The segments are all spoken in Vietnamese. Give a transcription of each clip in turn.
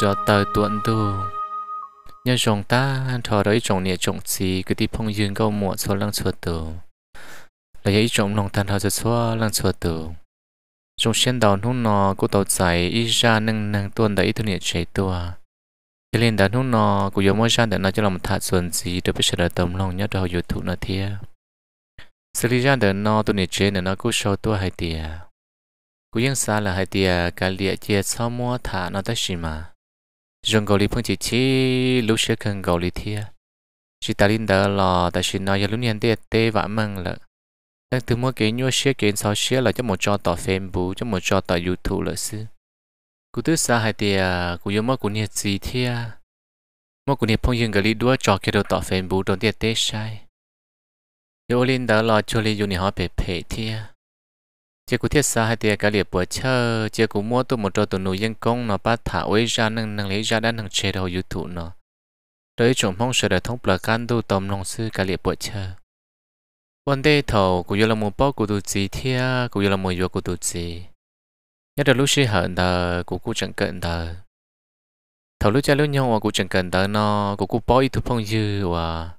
cho tới tuần tu nhớ chồng ta thọ đấy chồng nè chồng gì cứ đi phong dương câu muộn số lăng số tử lấy ấy chồng lòng tan thọ sẽ số lăng số tử chồng xuyên đầu nút nọ cô tàu giải ý ra nâng nâng tuần đấy thôi nè chạy tua cho nên đã nút nọ cô yếu mỗi ra để nói cho lòng thả xuân gì để biết sẽ là tấm lòng nhớ đầu youtube nó thia xử lý gian để nó tuần nè chế để nó cứ show tua hai tia cú yên xa là hai tia cả liệt chia sau mua thả nó tới xí mà rừng gầu lý phong chỉ chỉ lúc sẽ cần gọi lý thia chỉ ta linh đỡ lo tại chỉ nói lúc nhận tê tê vã măng lợ đang từ mua cái nhua share kiến sau share là cho một cho tỏ facebook cho một cho tỏ youtube lợ sư cú thứ xa hai tia cú yêu mơ cú nhiệt gì thia mơ cú nhiệt phong dừng gọi lý đua cho cái đồ tỏ facebook đồ tê tê sai yêu linh đỡ lo cho lý yêu nhỉ họ bề bề thia chỉ có thiết xa hai tiền cái liệp bữa chơi chỉ có mua tôi một trò tụi nụ dân công nó bắt thả ấy ra nâng nâng lấy ra đã nâng chế đầu youtube nó tới chúng phong sẽ được thông bờ can tu tầm nông sư cái liệp bữa chơi vấn đề thầu cũng như là một bao của tụi gì thia cũng như là một việc của tụi gì nhất là lúc xí hận thờ của cô chẳng cần thờ thầu lúc cha lúc nhau của cô chẳng cần thờ nó của cô bao ít thu phong dư và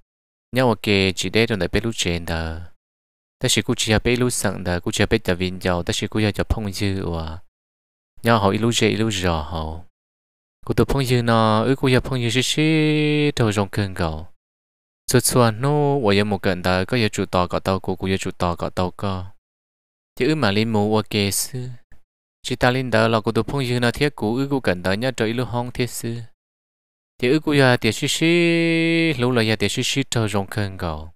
nhau kề chỉ để trong đại bếp lúc trên thờ 但是估计要被路上的，估计要被打晕掉，但是估计要碰见哇，然后一路热一路热后，我都碰见呢，如果要碰见是谁都容更高。这次啊，no，我也没跟的，个也主导个到个，个也主导个到个，这二马里没我给事，其他领导老个都碰见那天股，如果跟的，人家一路红贴事，这如果要电视是，路了要电视是都容更高。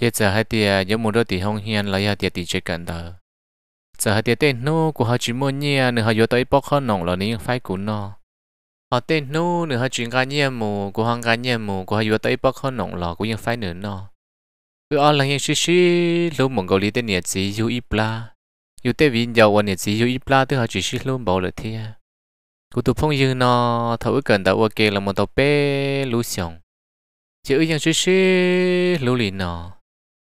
thế giờ hai tia giống một đôi tỷ hông hiền lấy hai tia tỷ chơi cận đó giờ hai tia tên nô của họ chỉ muốn nhia nửa họ vô tới bóc khó nòng là nín phải cún nó họ tên nô nửa họ chuyện gan nhiên mù của hàng gan nhiên mù của họ vô tới bóc khó nòng là phải nữa nó cứ ăn là những xí xí lúc mong cầu lý tên nhiệt gì yêu ít la yêu tên viên giàu và nhiệt gì yêu ít la tức họ chỉ xí luôn bỏ lỡ thế cụ tụ phong dương nó thấu cần tạo ok là một tàu bé lú xong chữ những xí xí lú lì nó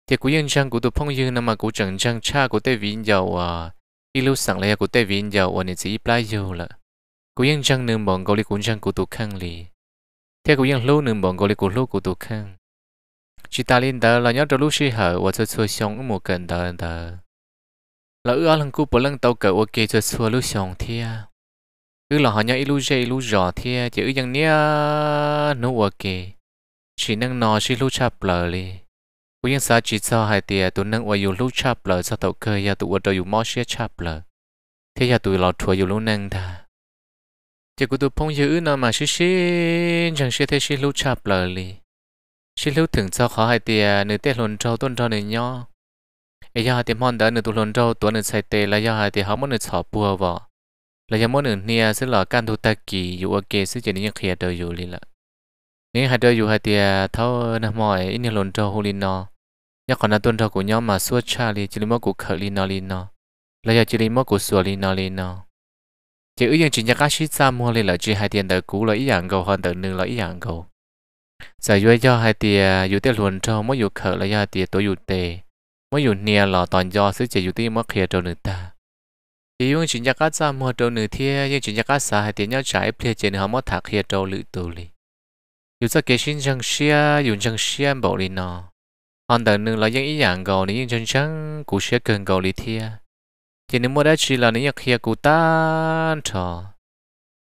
thì cú yên chăng cú tụ phong yên nằm mà cú chẳng chăng cha cú tê vin giàu à đi lưu sẵn lại cú tê vin giàu à nên chỉ plai giàu là cú yên chăng nương bọn gọi li cú chăng cú tụ khang lì thế cú yên lâu nương bọn gọi li cú lâu cú tụ khang chỉ ta lên đó là nhớ trong lúc sĩ hở và cho xua xong một cần đó đó là ở lần cú bỏ lần tàu cờ ok cho xua lúc xong thia cứ là họ nhớ ilu dây ilu rõ thì chỉ ư dân nia nó ok chỉ năng nói chỉ lúc chập lờ liền กูยังสาจิตซอหายเตียตัวนึงว่าอยู่ลูกชับเลยซอตเคยยาตัวอดอยู่มอเชียชับเลยเทียตัวเราถัวอยู่ลูกนึงท่าจะกูตัวพงยื้อนามาชิชิจังเชียเทชิลูกชับเลยลีชิลูกถึงซอขอหายเตียเนื้อเตะหลนเจ้าต้นเจ้าเนื้อย่อไอ้ยาเตียมอนเดินเนื้อตัวหลนเจ้าตัวเนื้อใส่เตะแล้วยาหายเตียเขามันเนื้อฉอบัววะแล้วยามันเนื้อเนี่ยซึ่งหล่อการทุตะกี้อยู่โอเคซึ่งจะนี่ยังเคลียร์เดียวอยู่ลีละนี่หายเดียวอยู่หายเตียเท่านะมอยอินเนื้อหลนเจ้าฮูลินนอ nhắc còn là tuân theo của nhau mà xua cha li chỉ lấy mất của khởi li nó li nó là giờ chỉ lấy mất của xua li nó li nó chỉ ứng dụng chỉ nhắc các ship mua li là chỉ hai tiền đời cũ là ý dạng cầu hơn đời nương là ý dạng cầu giờ dưới cho hai tiền dù tiền luồn cho mỗi dù khởi là giờ tiền tối dù tề mỗi dù nia là toàn do sứ chỉ dù tiền mất kia trâu nữ ta chỉ ứng chỉ nhắc các ra mua trâu nữ thiê nhưng chỉ nhắc các xã hai tiền nhau trái plia trên nữa mất thạc kia trâu lự tù li dù cho kế sinh chẳng xia dùng chẳng xia bảo li nó hòn tờ nương là những ý dạng gò nếu như chân sáng cụ sẽ cần gò lý thia chỉ nếu mua đã chỉ là nếu như kia cụ ta trò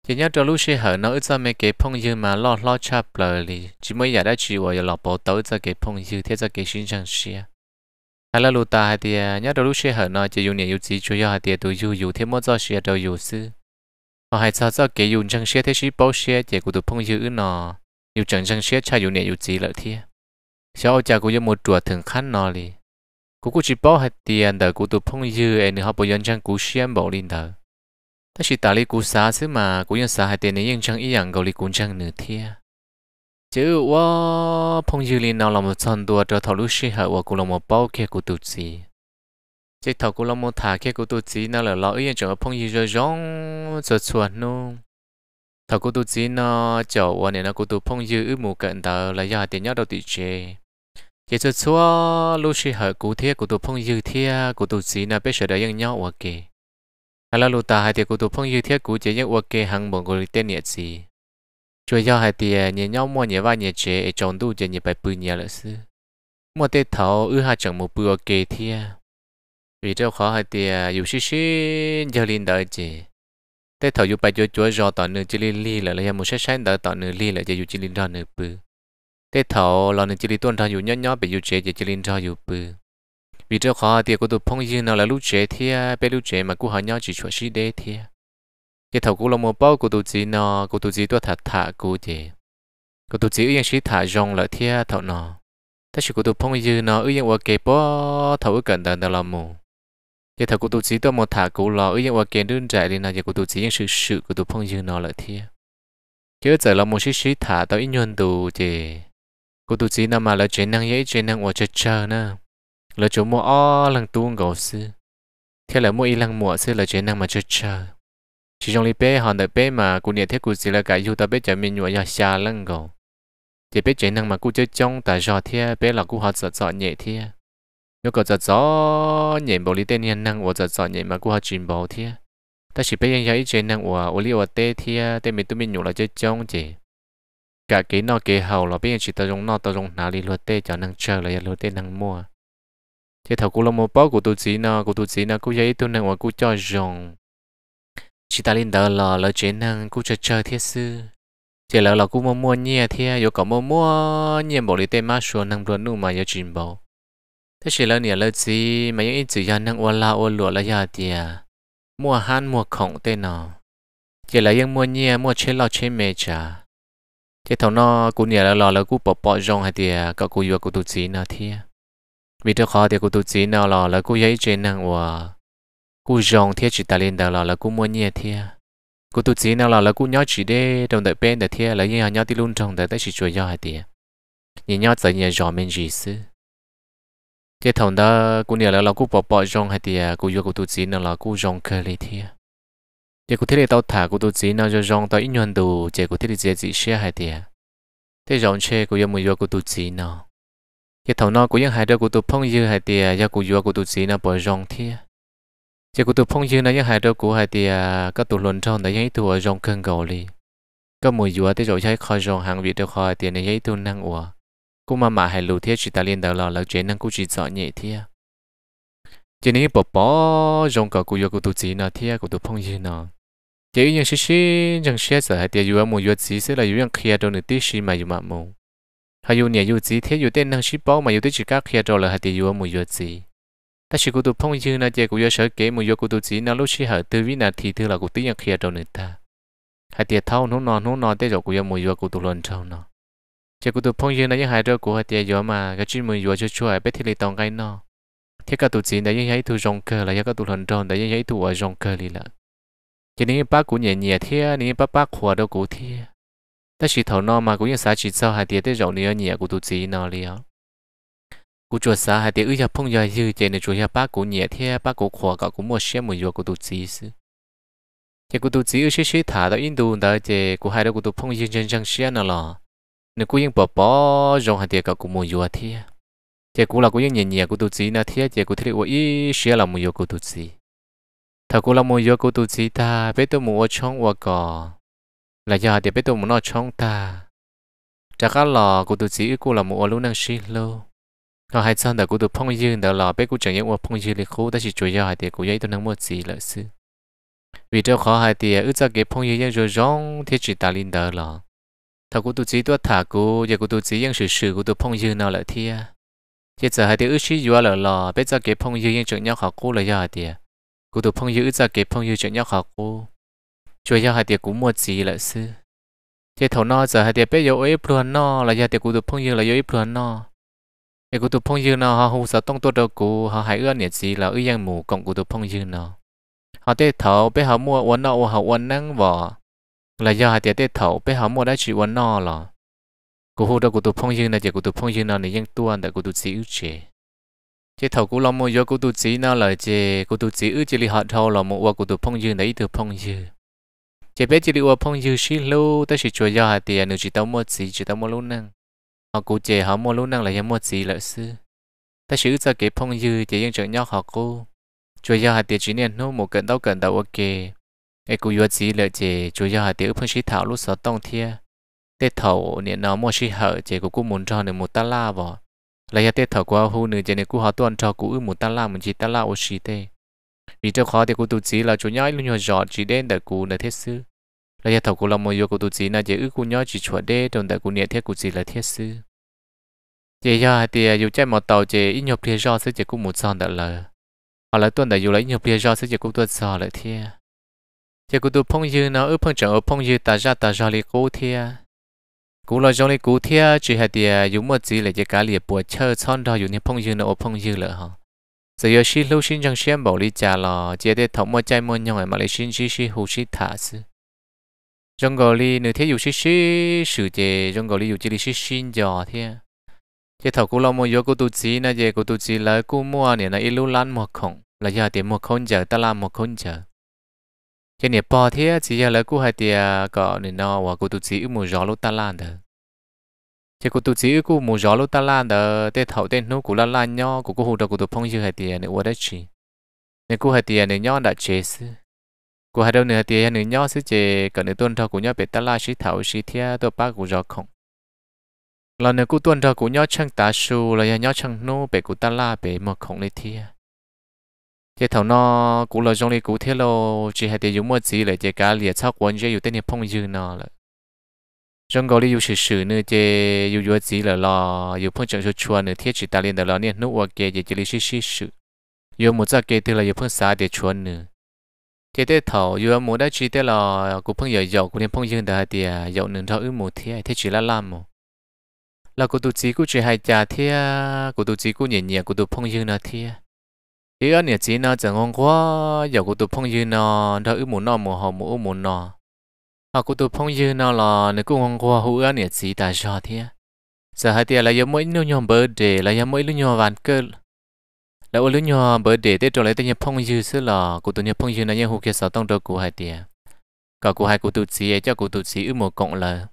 chỉ nhớ cho lúc sẽ hở nó ít ra mấy cái phong dư mà lo lo chập lời thì chỉ mới giờ đã chỉ vào giờ lọp bộ tới ra cái phong dư thế ra cái xin chẳng xia hay là lúc ta hay thì nhớ cho lúc sẽ hở nó chỉ dùng nhiều yếu chỉ chủ yếu hay thì tôi dù dù thế mua do xia đâu dù sư họ hay cho cho cái dùng chân xia thế chỉ bảo xia chỉ của được phong dư nó yêu chân chẳng xia cha dùng nhiều yếu chỉ lợi thiệt cô cô một thường khăn chỉ bảo tiền 小家姑就莫着疼看那里，姑姑只包还点的，姑都碰友哎，你好不认真姑先保领的。但是大理姑啥子嘛，姑用啥还点你认真一样够哩姑真能听。chứ wa phong dư li nào là một chân đua cho thầu lúc sinh hợp và cô là một bao kia cô tu gì chỉ thầu cô là một thả kia của tụt gì nào là lo yên chỗ phong dư rồi rong rồi chuẩn luôn thầu cô tu gì nó chỗ và này nó của tụt phong dư ước mù cận tờ là do tiền nhau đầu tỷ chế chỉ cho số lúc khi hở cụ thiết của tụ phong dư thiết của tụ gì là bây giờ đã ยัง nhau ok hay là lúc ta hai thì của tụ phong dư thiết của chỉ những ok hàng bọn người tên nhẹ gì chúa giao hai thì nhẹ nhau mua nhẹ va nhẹ chế ở trong tụ chỉ nhẹ bài bự nhẹ là sư mua tê thầu ư hai chẳng một bữa ok thiết vì cho khó hai thì dù xí xí giờ linh đợi chị tê thầu dù bài chúa chỗ do tỏ nửa chỉ linh li là lấy một sách sách đợi tỏ nửa li là chỉ dù chỉ linh đo nửa bự thế thầu là nên chỉ đi tuân theo dù nhỏ nhỏ giờ dù chế chỉ linh theo dù bự vì cho khó thì cô tụ phong dư là lúc chế thì bé lúc chế mà cô hỏi nhau chỉ chuẩn sĩ đế thì thế thầu cô là một bao cô tụ chỉ nó cô tụ chỉ tôi thật thà cô chị cô tụ chỉ yên sĩ thả rong là thì thầu nó thế sự cô tụ phong dư nó yên qua kế bỏ thầu cần đàn đàn là mù thế thầu cô tụ chỉ tôi một thả cô là yên qua kế đơn giản đi nào giờ cô tụ chỉ yên sự sự cô tụ phong dư nó lại thì chứ giờ là một sĩ sĩ thả tao ít nhuận tụ chị cô tu chỉ nằm mà là chuyện năng dễ chuyện năng ở chơi chờ nè là chỗ mua o lăng tu ngầu sư thế là mua y lăng mua sư là chuyện năng mà chơi chờ chỉ trong lý bé hòn đại bé mà cô nhận thấy cô chỉ là cái yêu ta bé chả mình nhụa nhà xa lăng ngầu chỉ bé chuyện năng mà cô chơi trong tại do thế bé là cô học sợ sợ nhẹ thế nếu có sợ sợ nhẹ bộ lý tên nhân năng ở sợ nhẹ mà cô học chuyện bảo thế ta chỉ bé nhân dạy chuyện năng ở ở lý ở tê thế tê mình tu mình nhụa là chơi trong chỉ cả cái nó cái hầu là bây giờ chỉ ta dùng nọ ta dùng nào đi luật tê cho năng chờ là luật tê năng mua thế thầu cú là một bao của tôi chỉ nọ của tôi chỉ nọ cú giấy tôi năng và cú cho dùng chỉ ta lên đỡ lò lỡ chế năng cú chờ chờ thiết sư chỉ lỡ là cú mua mua nhẹ thế yêu cầu mua mua nhẹ bộ lý tê má số năng luôn nụ mà yêu chìm bộ thế chỉ lỡ nhẹ lỡ gì mà những ít chữ năng ô la ô lụa là giờ tiề mua han mua khổng tê nọ chỉ lỡ những mua nhẹ mua chế lò chế mè chả thế thằng nó cũng nhờ là lò là cũng bỏ bỏ rong hay tiệt, à, cậu cô vừa cô tụt sĩ nào thì vì trước khó thì cô tụt sĩ nào lò là cô giấy trên năng của cô rong thiết chỉ ta lên đầu lò là cô mua nhẹ thì cô tụt sĩ nào lò là cô nhớ chỉ để trong đợi bên để thì là như nhớ thì luôn trong đợi tới chỉ chuối do hay tiệt. như nhớ tới nhớ rõ mình gì xứ thế thằng đó cũng nhờ là lò cô bỏ bỏ rong hay tiệt, cô vừa cô tụt sĩ nào lò cô rong cơ lên thì chế cụ thiết để tao thả của tôi chỉ nào cho rong tao ít nhuận đồ chế cụ thiết để dễ chỉ xe hai tiền thế rong xe của yêu mùi yêu cụ tôi chỉ nào cái thầu nó của yêu hai đứa của tôi phong như hai tiền yêu của yêu của tôi chỉ nào bỏ rong thiệt chế cụ tôi phong như nó yêu hai đứa của hai tiền các tôi luận trong đấy yêu tôi rong cơn gầu đi các mùi yêu thế rồi chơi khó rong hàng việt được khó tiền này yêu tôi năng ủa cụ mà mà hai lùi thiết chỉ ta liên đầu lò là chế năng cụ chỉ dọn nhẹ thiệt chỉ nên bỏ bỏ rong cả của yêu của tôi chỉ nào thiệt của tôi phong như nào chỉ những sự sự chẳng xe giờ hay tiêu mua yêu chỉ sẽ là yêu những kia đâu nữa tí xí mà yêu mà mù hay yêu nhà yêu chỉ thế yêu tên năng sĩ bảo mà yêu tí chỉ các kia đâu là hay tiêu mua yêu chỉ ta chỉ cụ tụ phong như là chỉ cụ yêu sợ kế mua yêu cụ tụ chỉ là lúc xí hở tư vi na thì thứ là cụ tí những kia đâu nữa ta hay tiêu thâu nó nó nó nó tới rồi cụ yêu mua yêu cụ tụ lần sau nó chỉ cụ tụ phong như là những hai đứa cụ hay tiêu yêu mà cái chuyện mua yêu cho chua hay biết thì lấy tòng cái nó thế cả tụ chỉ là những cái tụ rong cơ là những cả tụ lần tròn là những cái tụ ở rong cơ đi lại chỉ nên bác cũng nhẹ nhẹ thế nên bác bác khóa đâu cũng thế ta chỉ thầu nó mà cũng như sáng chỉ sau hai tiếng để rộng nữa nhẹ của tụi chị nó liền cú chuột xã hai tiếng ư nhập phong dài dư chỉ nên chuột nhập bác cũng nhẹ thế bác cũng khóa cả cũng mua xe mua vừa của tụi chị chứ chỉ của tụi chị ư xí xí thả đó in đùn đó chứ của hai đó của tụi phong yên chân chân xe nó là nếu cú yên bỏ bỏ rộng hai tiếng cả cũng mua vừa thế chỉ của là cú yên nhẹ nhẹ của tụi chị nó thế chỉ của thế là ý xe là mua vừa của tụi chị thà cô làm mồi do cô tu sĩ ta biết tôi muốn ở trong và cỏ là giờ thì biết tôi muốn ở trong ta chắc là lò cô tu sĩ cô làm muốn ở luôn năng xí lô nó hay sao để cô tu phong dương đó là biết cô chẳng những ở phong dương lịch khu ta chỉ chủ yếu thì cô ấy tôi năng mua gì là sư vì trong khó hay thì ước ra cái phong dương rồi rong thì chỉ ta linh đó là thà cô tu sĩ tôi thả cô giờ cô tu sĩ những sự sự cô tu phong dương nào lại thì giờ hay thì ước sĩ vừa là lò biết ra cái phong dương những chuyện nhau khó cô là giờ thì กูตัวพงยื้อจะเก็บพงยื้อจะยากขากูช่วยยากหาเดียกูหมดสีละซื้อเจ้าหน้าจะให้เดียเป้ยเอ้ยพลันนอละยาเดียกูตุพงยืนอละยอ้ยพลันนอไอ้กูตุพงยืนอนอฮะหูสะต้องตัวเดียวกูฮะหายเอื้อเนี่ยจีละเอี้ยงหมู่กองกูตุพงยืนอนอฮะเจ้าเถาไปหามัววันนอหาวันนั่งบ่ละยาหายเดียเจ้าเปาไหามัวได้ชีวันนอหรอกูหูเดียกูตุพงยืนนะเจ้ากูตุพงยืนอนอเนี่ยยังตัวแต่กูตุวสีอื้อเจ chế thầu cú lo mua do cú tu sĩ nào là chế cú tu sĩ ở chỉ li họ thâu là và cú tu phong dư này từ phong dư chế biết chỉ li qua phong dư xí lô ta chỉ cho gia hạt tiền nữa chỉ tao một chỉ chỉ tao một luôn năng họ cú chế họ một luôn năng là em một chỉ lợi sư ta chỉ cho cái phong dư chế dân trưởng nhóc họ cô cho gia hạt tiền à chỉ nên nô một cận tao cận tao ok ai cú vừa chỉ lợi chế cho gia hạt tiền phong sĩ thảo lúc sợ tông thia tết thầu niệm nó một sĩ hở chế cú cú muốn cho được một ta la vào là ya tê thở qua hu nữ trên này cú họ tuân cho cú ư một tala một chỉ tala la ô xí tê vì cho khó thì cú tu xí là chú nhói luôn nhỏ giọt chỉ đến đợi cú nửa thiết sư là ya thở cú lòng một vô cú tụt xí là chỉ ư cú nhói chỉ chuột đê trong đợi cú niệm thiết cú chỉ là thiết sư chỉ ya thì dù chạy một tàu chỉ ít nhộp thiết do sẽ chỉ cú một son đợi lời hoặc là tuần đợi dù lấy nhộp thiết do sẽ chỉ cú tuần sò lại thiết chỉ cú tu phong dư nó ư phong trưởng ở phong dư ta ra ta ra li cú thiết cú lo giống như cú thia chỉ hạt địa dùng một gì là chỉ cá liệp bùa chơi son đó dùng như phong dư nữa phong dương lỡ ha, giờ giờ xin lưu xin chẳng xem bảo lý trả lò chỉ để thống một trái môn nhau mà lấy sinh chỉ xin hữu xin thả sư trong gọi lý nửa thế dùng xin xin sự chế trong gọi lý dùng chỉ lý xin xin giò thia chỉ thầu cú lo mua vô cú tu chí na chỉ cú tu chí là cú mua nè là ít lưu lan một khổng là giờ tiền một khôn giờ ta làm một khôn giờ cho nên bỏ thế chỉ giờ là cô hai tia có nên nó và cô tu sĩ mù gió lốt ta lan đó chỉ cô tu sĩ cô mù gió lốt ta lan đó để thầu tên nó của lan lan nhau của cô hồ đó cô tu phong như hai tia nữa đó chỉ nên cô hai tia nữa nhau đã chết cô hai đâu nữa tia nữa nhau sẽ chế cả nữa tuân thầu của nhau bị ta la sĩ thầu sĩ thia tôi ba của gió không là nữa cô tuân thầu của nhau chẳng ta su là nhau chẳng nô bị cô ta la bị một không lấy thia thế thầu nó cũng là trong này cũng thế lo chỉ hay để dùng một gì lại chỉ cả liệt sau quan chỉ dùng tên phong dương nó là trong gọi là dùng sự sự nữa chỉ dùng một gì là lo dùng phong trọng số chuan nữa thiết chỉ ta liên đó là nè nút hoặc kia chỉ là sự sự sự dùng một giấc kia thì là dùng phong sa để chuan nữa thế thế thầu dùng một đã chỉ thế là cũng phong giờ giàu cũng nên phong dư đó thì giàu nữa thầu ước một thế thế chỉ là làm một là cô tu chỉ cụ chỉ hay trả thế cô tu chỉ cụ nhẹ nhẹ cô tu phong dương nó thế ý anh nhớ chỉ nó chẳng ngon quá giờ cô tụi phong dư nó đã ư muốn nó mà họ muốn muốn nó à cô tụi phong dư nó là nó cũng ngon quá hú anh nhớ chỉ ta cho thế giờ hai tia là giờ mỗi lúc nhom bờ để là giờ mỗi lúc nhom vạn cơ là ô lúc nhom bờ để tết rồi lại tên nhập phong dư xí là cô tụi nhập phong dư nó nhớ hú kia sáu tông đôi của hai tia cả cô hai cô tụi chỉ cho cô tụi chỉ ư một cộng là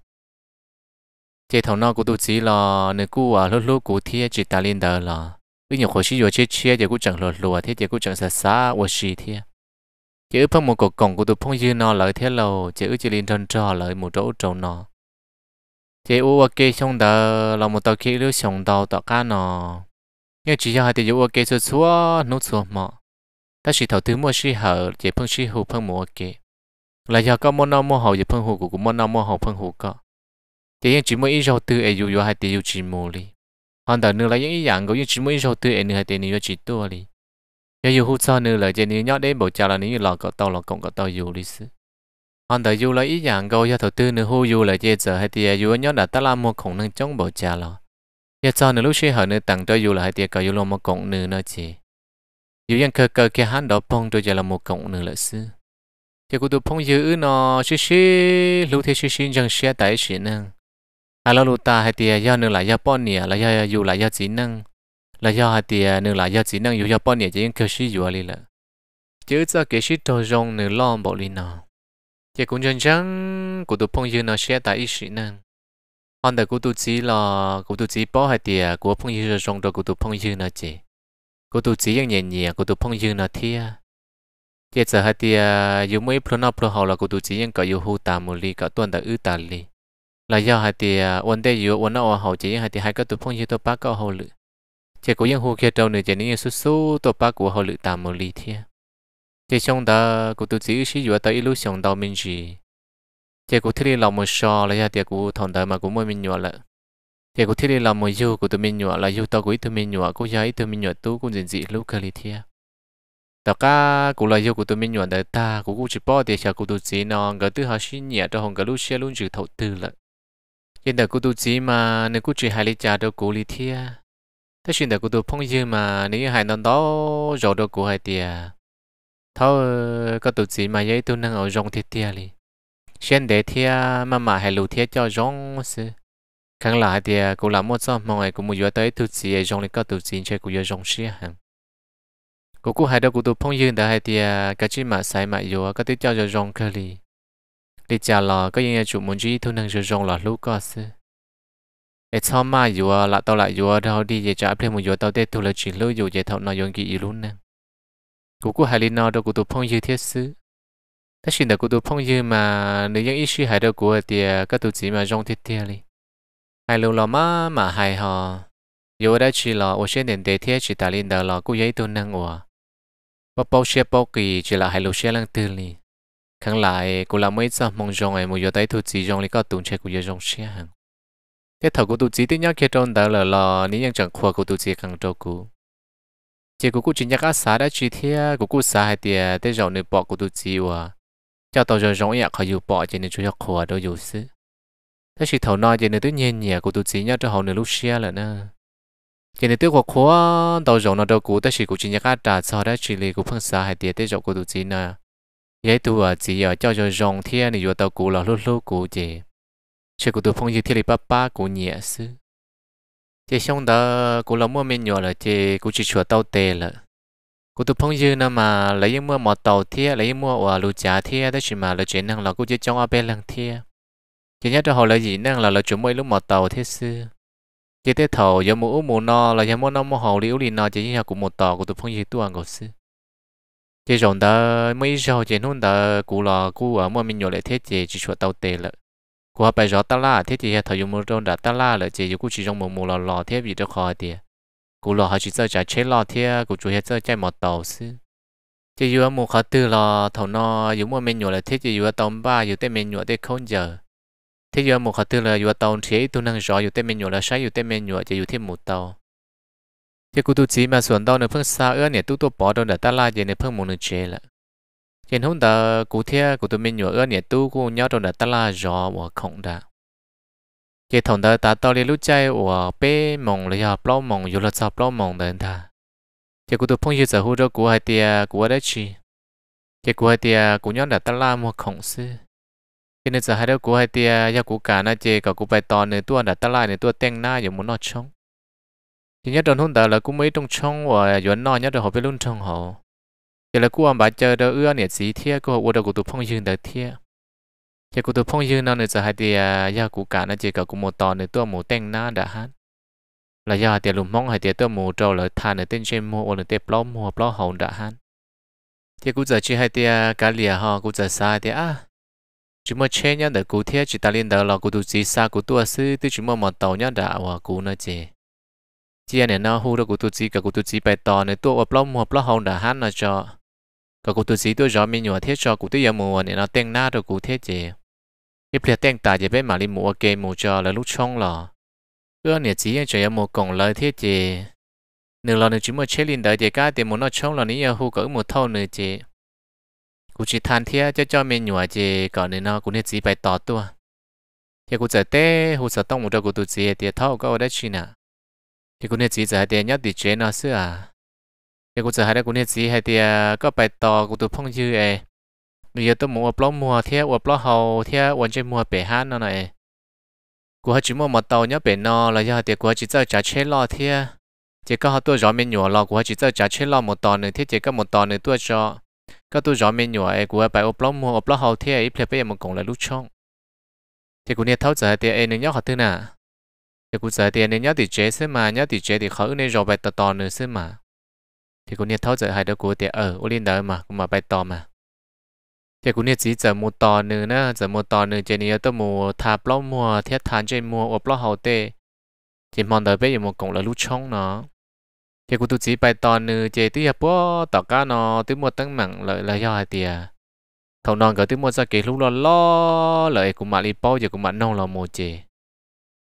chế thầu nó cô tụi chỉ là nó cô à lúc lúc cô thiên chỉ ta lên đời là cứ nhiều khối sĩ chết chia thì cô chẳng lột lùa thế thì cô chẳng sợ xa và xì thế chứ phong một cột cổng của tụi phong dư nó lợi thế lâu chứ chỉ liên thân trò lợi một chỗ trầu nó chứ u ok xong đó là một tàu kia lưu xong tàu tàu cá nó nghe chỉ cho hai thì u ok số số nốt số mọ ta chỉ thầu thứ mua sĩ hở chỉ phong sĩ hụ phong mua ok là do có món nào mua hậu chỉ phong hụ của món nào mua hậu phong hụ có chỉ chỉ mua ít rau tư ấy dù dù hai thì dù chỉ mua đi hòn tờ nữa là những dạng cũng như chỉ mới số tư anh nữa tiền nữa chỉ tua đi giờ dù hút sao nữa là trên nữa nhớ đến bộ cha là nếu lò cọ tàu lò cộng có tàu dù đi xứ hòn tờ dù là ý dạng câu cho thầu tư nữa hút dù là chơi giờ hay tiền dù nhớ đã ta làm một khổng năng chống bộ cha lò giờ sau nữa lúc xí hở nữa tặng cho dù là hay tiền cọ dù là một cộng nữa nữa chỉ dù ยังเคยเกิดแค่หันดอกพงตัวจะละหมกงหนึ่งละซื้อจะกูตัวพงยื้อเนาะชิชิรู้ที่ชิชิยังเสียใจสินึง à lo lụt ta hay thì do nữa là do bọn nè là do dù là do chín năng là do hay thì nữa là do chín năng dù do bọn nè chỉ kêu sĩ dù ali là chứ cho cái sĩ đồ rong nữa lo bỏ đi nào chỉ cũng chân chân của tụi phong dư nó sẽ tại ít sĩ năng anh đã của tụi chỉ là của tụi chỉ bỏ hay thì của phong dư rong đó của tụi phong dư nó chỉ của tụi chỉ yang nhẹ nhẹ của tụi phong dư nó thia chỉ giờ hay thì dù mấy pro nó pro họ là của tụi chỉ yang có yêu hữu tạm mồ li cả tuần đã ư tạm li là do hai thì ổn à, tê yếu ổn nào hậu chỉ hai thì hai cái tụ phong như tụ bác có hậu lự chỉ có những hồ kia trâu nữa chỉ những số số tụ bác của hậu lự tạm một lý thiên chỉ trong đó cụ tụ chỉ sử dụng tới lúc xong đầu mình gì chỉ cụ thiết là một số là do thì cụ thằng đó mà cụ mới mình nhọ lợ chỉ cụ thiết là một yêu của tụ mình nhọ là yêu tao của tụ mình nhọ cụ giấy tụ mình nhọ tú cũng diện dị lúc kia lý thiên tất cả của là yêu của tụi mình nhọ đời ta của cũng chỉ bỏ tiền cho của tụi chỉ nó ngờ thứ họ sinh nhẹ cho hồng cái lúc xe luôn chỉ thấu tư lận hiện tại cô tu chỉ mà nếu cô chỉ hai lý cha đâu cô lý thia thế hiện tại cô tu phong dương mà nếu hai năm đó rồi đâu cô hai tia thao có tu chỉ mà giấy tu năng ở rong thiết tia li xuyên để thia mà mà hai lù thia cho rong sư à, là hai thì cô làm một sao mọi người cũng muốn tới tu chỉ rong này có tu chỉ chơi à. cũng rong xia hàng cô cô hai đâu cô tu phong dương đã hai tia à, cái chỉ mà sai mà yếu cái tí cho cho rong cơ li để trả lò có những chủ muốn chỉ thu năng sử dụng là lúc có sự để cho mà vừa à, là tao lại vừa đâu à, đi về trả thêm một vừa à, tao để thu là chỉ lúc vừa về thọ nó dùng kỹ ý luôn nè cú cú hai linh nó đâu cú tụ phong như thiết sứ ta xin được cú tụ phong như mà nếu những ít sư hai đâu của thì các tụ chỉ mà trong thiết thiết đi hai lâu lò mà mà hai họ vừa đã chỉ là ô xe nền đề thiết chỉ ta linh đó là cú giấy tu năng ủa bao bao xe bao kỳ chỉ là hai lâu xe lăng tư liền khăng lại cô làm mấy sao mong rong em mua tay thu chỉ rong lấy có tụng chơi của giờ rong xe hàng cái thầu của tụ chỉ tiếng nhắc kia trong đó là lò ní nhân chẳng khoa của tụ chỉ khang trâu cũ chỉ của cô chỉ nhắc xá đã chỉ thế cô cụ xá hay tiề thế rong nơi bỏ của tụ chỉ và cho tàu giờ rong ya khỏi dù bỏ trên nên chủ nhắc khoa đâu dù xứ thế chỉ thầu nói trên nên tự nhiên nhẹ của tụ chỉ nhắc cho họ nửa lúc xe là nè trên nên tự của khoa tàu rong nó đâu cũ thế chỉ cụ chỉ nhắc trả sau đã chỉ lấy của phân xá hay tiề thế rong của tụ chỉ nè vậy tu ở chỉ ở cho cho rong thiên này vừa tàu cũ là lúc lúc cũ gì chỉ của tụi phong như thiên lý ba ba cũ nhẹ sư chỉ xong đó cũ là mua men nhỏ là chỉ cũ chỉ chùa tàu tề là cũ tụi phong như nó mà lấy mua mỏ tàu thiên lấy mua ở lũ trà thiên đó chỉ mà là chuyện năng là cũ chỉ trong ở bên lăng thiên chỉ nhất cho họ là gì năng là là chuẩn bị lúc mỏ tàu thiên sư chỉ thế thầu giờ mua uống mua no là giờ mua no mua hậu liễu liền no chỉ như là cũng một tàu của tụi phong như tuang à của sư chỉ rộng đó mấy giờ chỉ nôn đó cú là cú ở mua mình nhổ lại thế chỉ chỉ chuột tàu tê lợ cú học bài rõ ta la thế chỉ thời dùng một rộng đã ta la lợ chỉ cú chỉ trong một mùa là lò thế vì đó khó thì cú là họ chỉ sợ trả chế lò thế cú chủ hết sợ chạy một tàu xứ chỉ vừa một khó tư là thầu nó dùng mua mình nhổ lại thế chỉ vừa tàu ba vừa tê mình nhổ tê không giờ thế vừa một khó tư là vừa tàu chế tu năng rõ vừa tê mình nhổ là sai vừa tê mình nhổ chỉ vừa thêm một tàu cái cụt tu chỉ mà xuống đâu nữa phương xa ưa nè tu tu bỏ đâu đã ta la gì nè phương muốn được chế là hiện hôm đó cụ thia cụt tu mình nhớ ưa nè tu cụ nhớ đâu đã ta la gió và không đã cái thằng đó ta tao đi lúc chơi và bé mong là học lâu mong rồi là sao lâu mong đến ta cái cụt tu phong như giờ hú đó cụ hai tia cụ ở đây chi chỉ cụ hai tia cụ nhớ đã ta la một không sư cho nên giờ hai đứa cụ hai tia ya cụ cả na chê cả cụ bài tòn nữa tua đã ta la nữa tua teng na giờ muốn nói chung thì nhất trong hôm đó là cũng mấy trong trong và yuan nọ nhất trong họ biết luôn trong họ thì là cũng bà chơi đó ưa nhiệt sĩ thiê cô họ đâu cũng tụi phong dương đó thiê thì cũng tụi phong dương nó nữa giờ hai thì giờ à, cũng cả nó chỉ cả cũng một tòn nữa tôi một tên na đã hát là giờ thì lùm mong hai thì tôi một trâu là thà nữa tên trên mua ở nữa tên plom mua plom hồng đã hát thì cũng giờ chỉ hai thì cả lìa họ cũng giờ sai thì à chúng mà chơi nhau để cụ thiê chỉ ta liên đó là cụ tụi gì xa cụ tụi sư thì chúng mà một tàu nhau đã và cụ nó chỉ chia nè nó hú ra cụ tu chỉ cả cụ tu chỉ bài tỏ nè tu ập lông hợp lông hồng đã hắn là cho cả cụ tu chỉ tu rõ mi nhựa thiết cho cụ tu giờ mùa nè nó tên na rồi cụ thiết gì ít liệt tên tài chỉ bé mà đi mùa kê mùa cho là lúc trong lò cứ nè chỉ cho giờ mùa còn lời thiết gì nửa lò nửa chỉ mùa chế linh đợi chỉ cá tiền mùa nó trong lò ní giờ hú cả mùa thâu nửa gì cụ chỉ than thiết cho cho mi nhựa gì cả nè nó cụ nè chỉ bài tỏ tu thì cụ giờ té hú sợ tông một đầu cụ tu chỉ thì thâu có ở đây chi nào thì cũng nên chỉ giờ thì nhớ thì chế nó xưa à thì cũng giờ hay là cũng nên chỉ hay thì có bài tò của tụi phong dư ấy à? bây giờ tôi mua upload mua thế upload hậu thế hoàn chơi mua bể hát nó này của họ chỉ mua một tàu nhớ bể nó là do thì của chỉ cho trả chế lo thế chỉ có họ tôi rõ mình nhỏ lo của chỉ cho trả chế lo một tàu nữa thế chỉ có một tàu nữa tôi cho có tôi rõ mình nhỏ ấy của bài upload mua upload hậu thế ấy phải bây giờ một cùng là lúc chong thì cũng nên thấu giờ thì ấy nên nhớ họ tư nào thì cũng sợ tiền nên nhớ thì chế xem mà nhớ thì chế thì khó nên rồi bài tờ tò nữa xem mà thì cũng nhớ thấu giờ hai đứa cô thì ở ô liên đỡ mà cũng mà bài tò mà thì cũng nhớ chỉ giờ mua tò nữa nữa giờ mua tò nữa trên này tôi mua thà blog mua thiết thàn trên mua ở blog hậu tê chỉ mong đợi bây giờ một cổng là lúc chong nó thì cũng tôi chỉ bài tò nữa chế tí hiệp à bố tỏ cá nó tí mua tăng mặn lợi là do hai tiền thầu non cái tí mua ra cái lúc lo lo lợi cũng mà đi bao giờ cũng mà nông là mua chế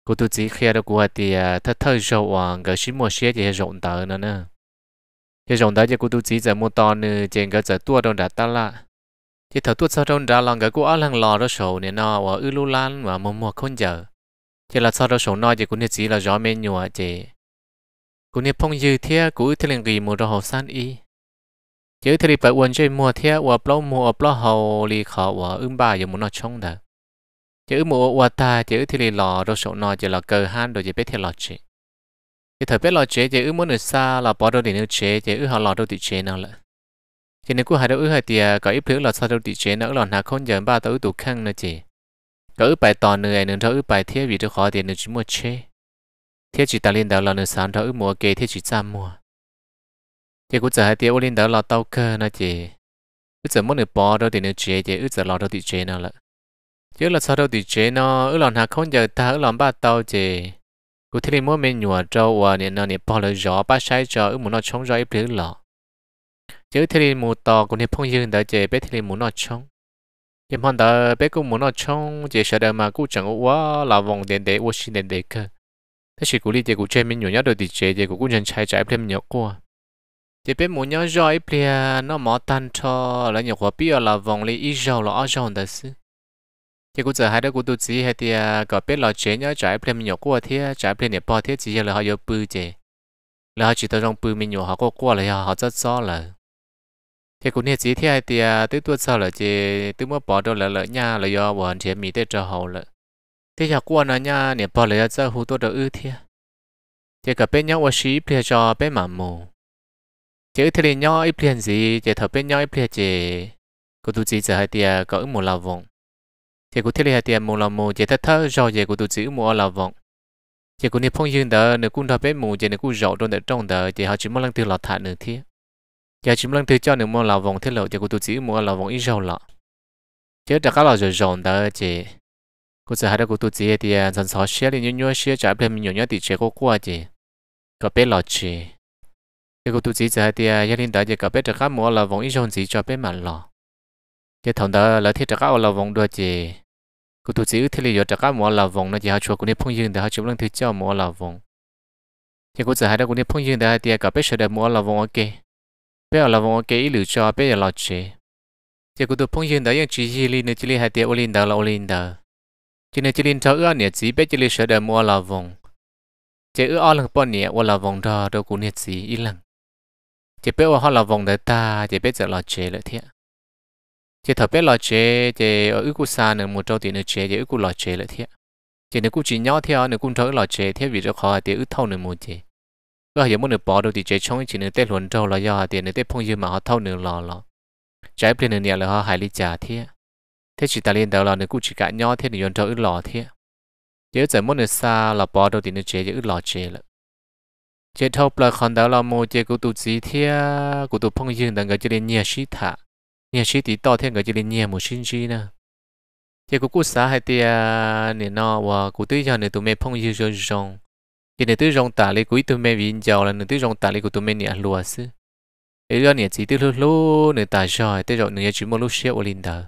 cô tôi chỉ khi đó của thì à, thật thơ à, rộng hoàng cái xin mua xe thì rộn tờ nữa nè cái rộn tờ thì cô tôi chỉ giờ mua to nữa trên cái giờ tua đâu đã ta lạ thì thở tua sau đông đã lòng cái của ăn hàng lò đó sầu nè nó và ư lu lan và mua mua không giờ thì là sau đó sầu nói thì cũng chỉ là gió men nhùa chị cũng như phong dư thế cũng thế liền gì mua đồ hồ san y chứ thì phải quên chơi mua thế và bao mua bao hầu lì khó và ưng bà giờ muốn nó trông được chữ mùa qua ta chữ thì lì lò đồ sổ nò chữ là cờ han đồ chữ biết thì lò chế chữ thời biết lò chế chữ muốn ở xa là bỏ đồ để nấu chế chữ họ lò đồ tự chế nào lợ chữ nếu cứ hai đồ ứ hai tiề có ít thứ là sao đồ tự chế nữa lò nào không giờ ba tới tủ khăn nữa chị có ứ bài tòn nữa nên thôi ứ bài thiết vì cho khó tiền nên chỉ mua chế thiết chỉ ta lên đầu là nữa sáng thôi ứ mua kê thiết chỉ trăm mua chữ cũng giờ hai tiề ô lên đầu là tàu cơ nữa chị ứ giờ muốn ở bỏ đồ để nấu chế chị ứ giờ lò đồ tự chế nào lợ chứ là sao đâu thì chế nó ở lòng hà không giờ ta ở lòng ba tàu chế cụ thể mỗi mình nhua trâu và nè nó nè bỏ lời gió, ba sai cho ở muốn nó chống rồi ít lọ chứ thế thì mù tàu cũng nè phong dương đã chế bé thế thì muốn nó chống nhưng mà đó bé cũng muốn nó chống chế sợ đời mà cũng chẳng quá là vòng đèn để quá xin đèn để cơ thế thì cụ lý chế cụ chơi mình nhua nhớ được thì chế chế cụ cũng nhận sai trái thêm nhiều quá chế bé muốn nhớ rồi ít nó mỏ tan cho là nhiều quá biết là vòng lấy ít gió là ở gió đó xí thì cũng giờ hai đứa cũng tu chỉ hay thì có à, biết lo chuyện nhớ trái plem nhỏ của thì trái plem nhỏ bao thì chỉ là họ yêu bự chứ là họ chỉ tới trong bự mình nhỏ họ có qua là họ rất rõ là thì cũng như chỉ thì hay thì à, tới tuần sau là chỉ tới mới bỏ đâu là lợi nha là do hoàn thiện mình tới cho hậu là thế giờ qua nó nha nè bỏ là rất hú tôi được ư thế. thì cả bên nhau và sĩ plem cho bên mà mù chứ thì nhau ít plem gì chỉ thở bên nhau ít plem chỉ cô tu chỉ giờ hay thì à, có ứng một là vùng thì cũng thế này thì tiền mù là mù chỉ thất thơ do giờ cũng tụ chữ mua là vọng giờ cũng niệm phong dương đỡ nếu cũng thọ bé mua giờ nếu cũng rộ trong đỡ trong đỡ giờ họ chỉ muốn lần thứ là thả nửa thiết giờ chỉ muốn lăng từ cho nếu mua là vọng thiết lộ giờ cũng tụ chữ mua là vọng ít rầu lọ chứ đã có lọ rồi rộn đỡ chỉ có sợ hai đứa cô tụ chữ thì dần xóa thì đi nhớ nhớ xé trả mình nhiều nhớ thì chế cô qua à, chỉ có bé lọt chỉ giờ cô tụ chữ thì gia đình đỡ giờ có bé được cá mua là vọng ít rộn gì cho bé mà lọ giờ thằng đó là thiết trắc ao là vòng đôi chỉ cụ tụ chỉ thiết lý giờ trắc ao mua là vòng nó chỉ học chùa cũng đi phong dương để học chụp lăng thứ cho mua là vòng thì cụ giờ hai đó cũng đi phong dương để hai tia cả bé sợ để mua là vòng ok bé là vòng ok ít lựa cho bé là chế thì cụ tụ phong dương đó những chỉ hi li nữa chỉ li hai tia olin đó là olin đó chỉ nên chỉ li thở ước nhiệt chỉ bé chỉ li sợ để mua là vòng chỉ ưa ao lăng bao nhiêu là vòng đó đâu cũng nhiệt chỉ ít lăng chỉ biết họ là vòng đời ta chỉ biết giờ là chế lợi thiện chỉ thợ biết lò chế chỉ ở ước cụ xa nữa một trâu thì nữa chế chế ước cụ lò chế lại thiệt chỉ nữa cũng chỉ nhau theo nữa cụ thở lò chế thế vì cho khó thì ước thâu nữa một chế có hiểu muốn được bỏ đâu thì chế trong chỉ nên tết luận trâu là do thì nên tết phong dư mà họ thâu nữa lò lò trái bên nữa nhà là họ hại lý trả thiệt thế chỉ ta liên đầu là nữa cũng chỉ cả nhau thế nữa thâu ước thiệt chỉ chế giờ muốn được xa là bỏ đâu thì nữa chế chế ước lò chế lại chế thâu là còn đó là một chế cụ tụ chỉ thiệt cụ tụ phong dư đừng có chế đến nhà sĩ thả nhà sĩ tí to thêm cái chỉ lên nhà một sinh chi nè thì cũng cú xã hay tia nè nó và cú tư cho nè tụi mẹ phong dư rồi rong thì nè tư rong tả lấy cuối tụi mẹ vinh giàu là nè tư rong tả lấy của tụi mẹ nè lúa sư ấy là nè chỉ tư lú lú nè tả rồi tới rồi nè chỉ một lúc xíu ở linh đờ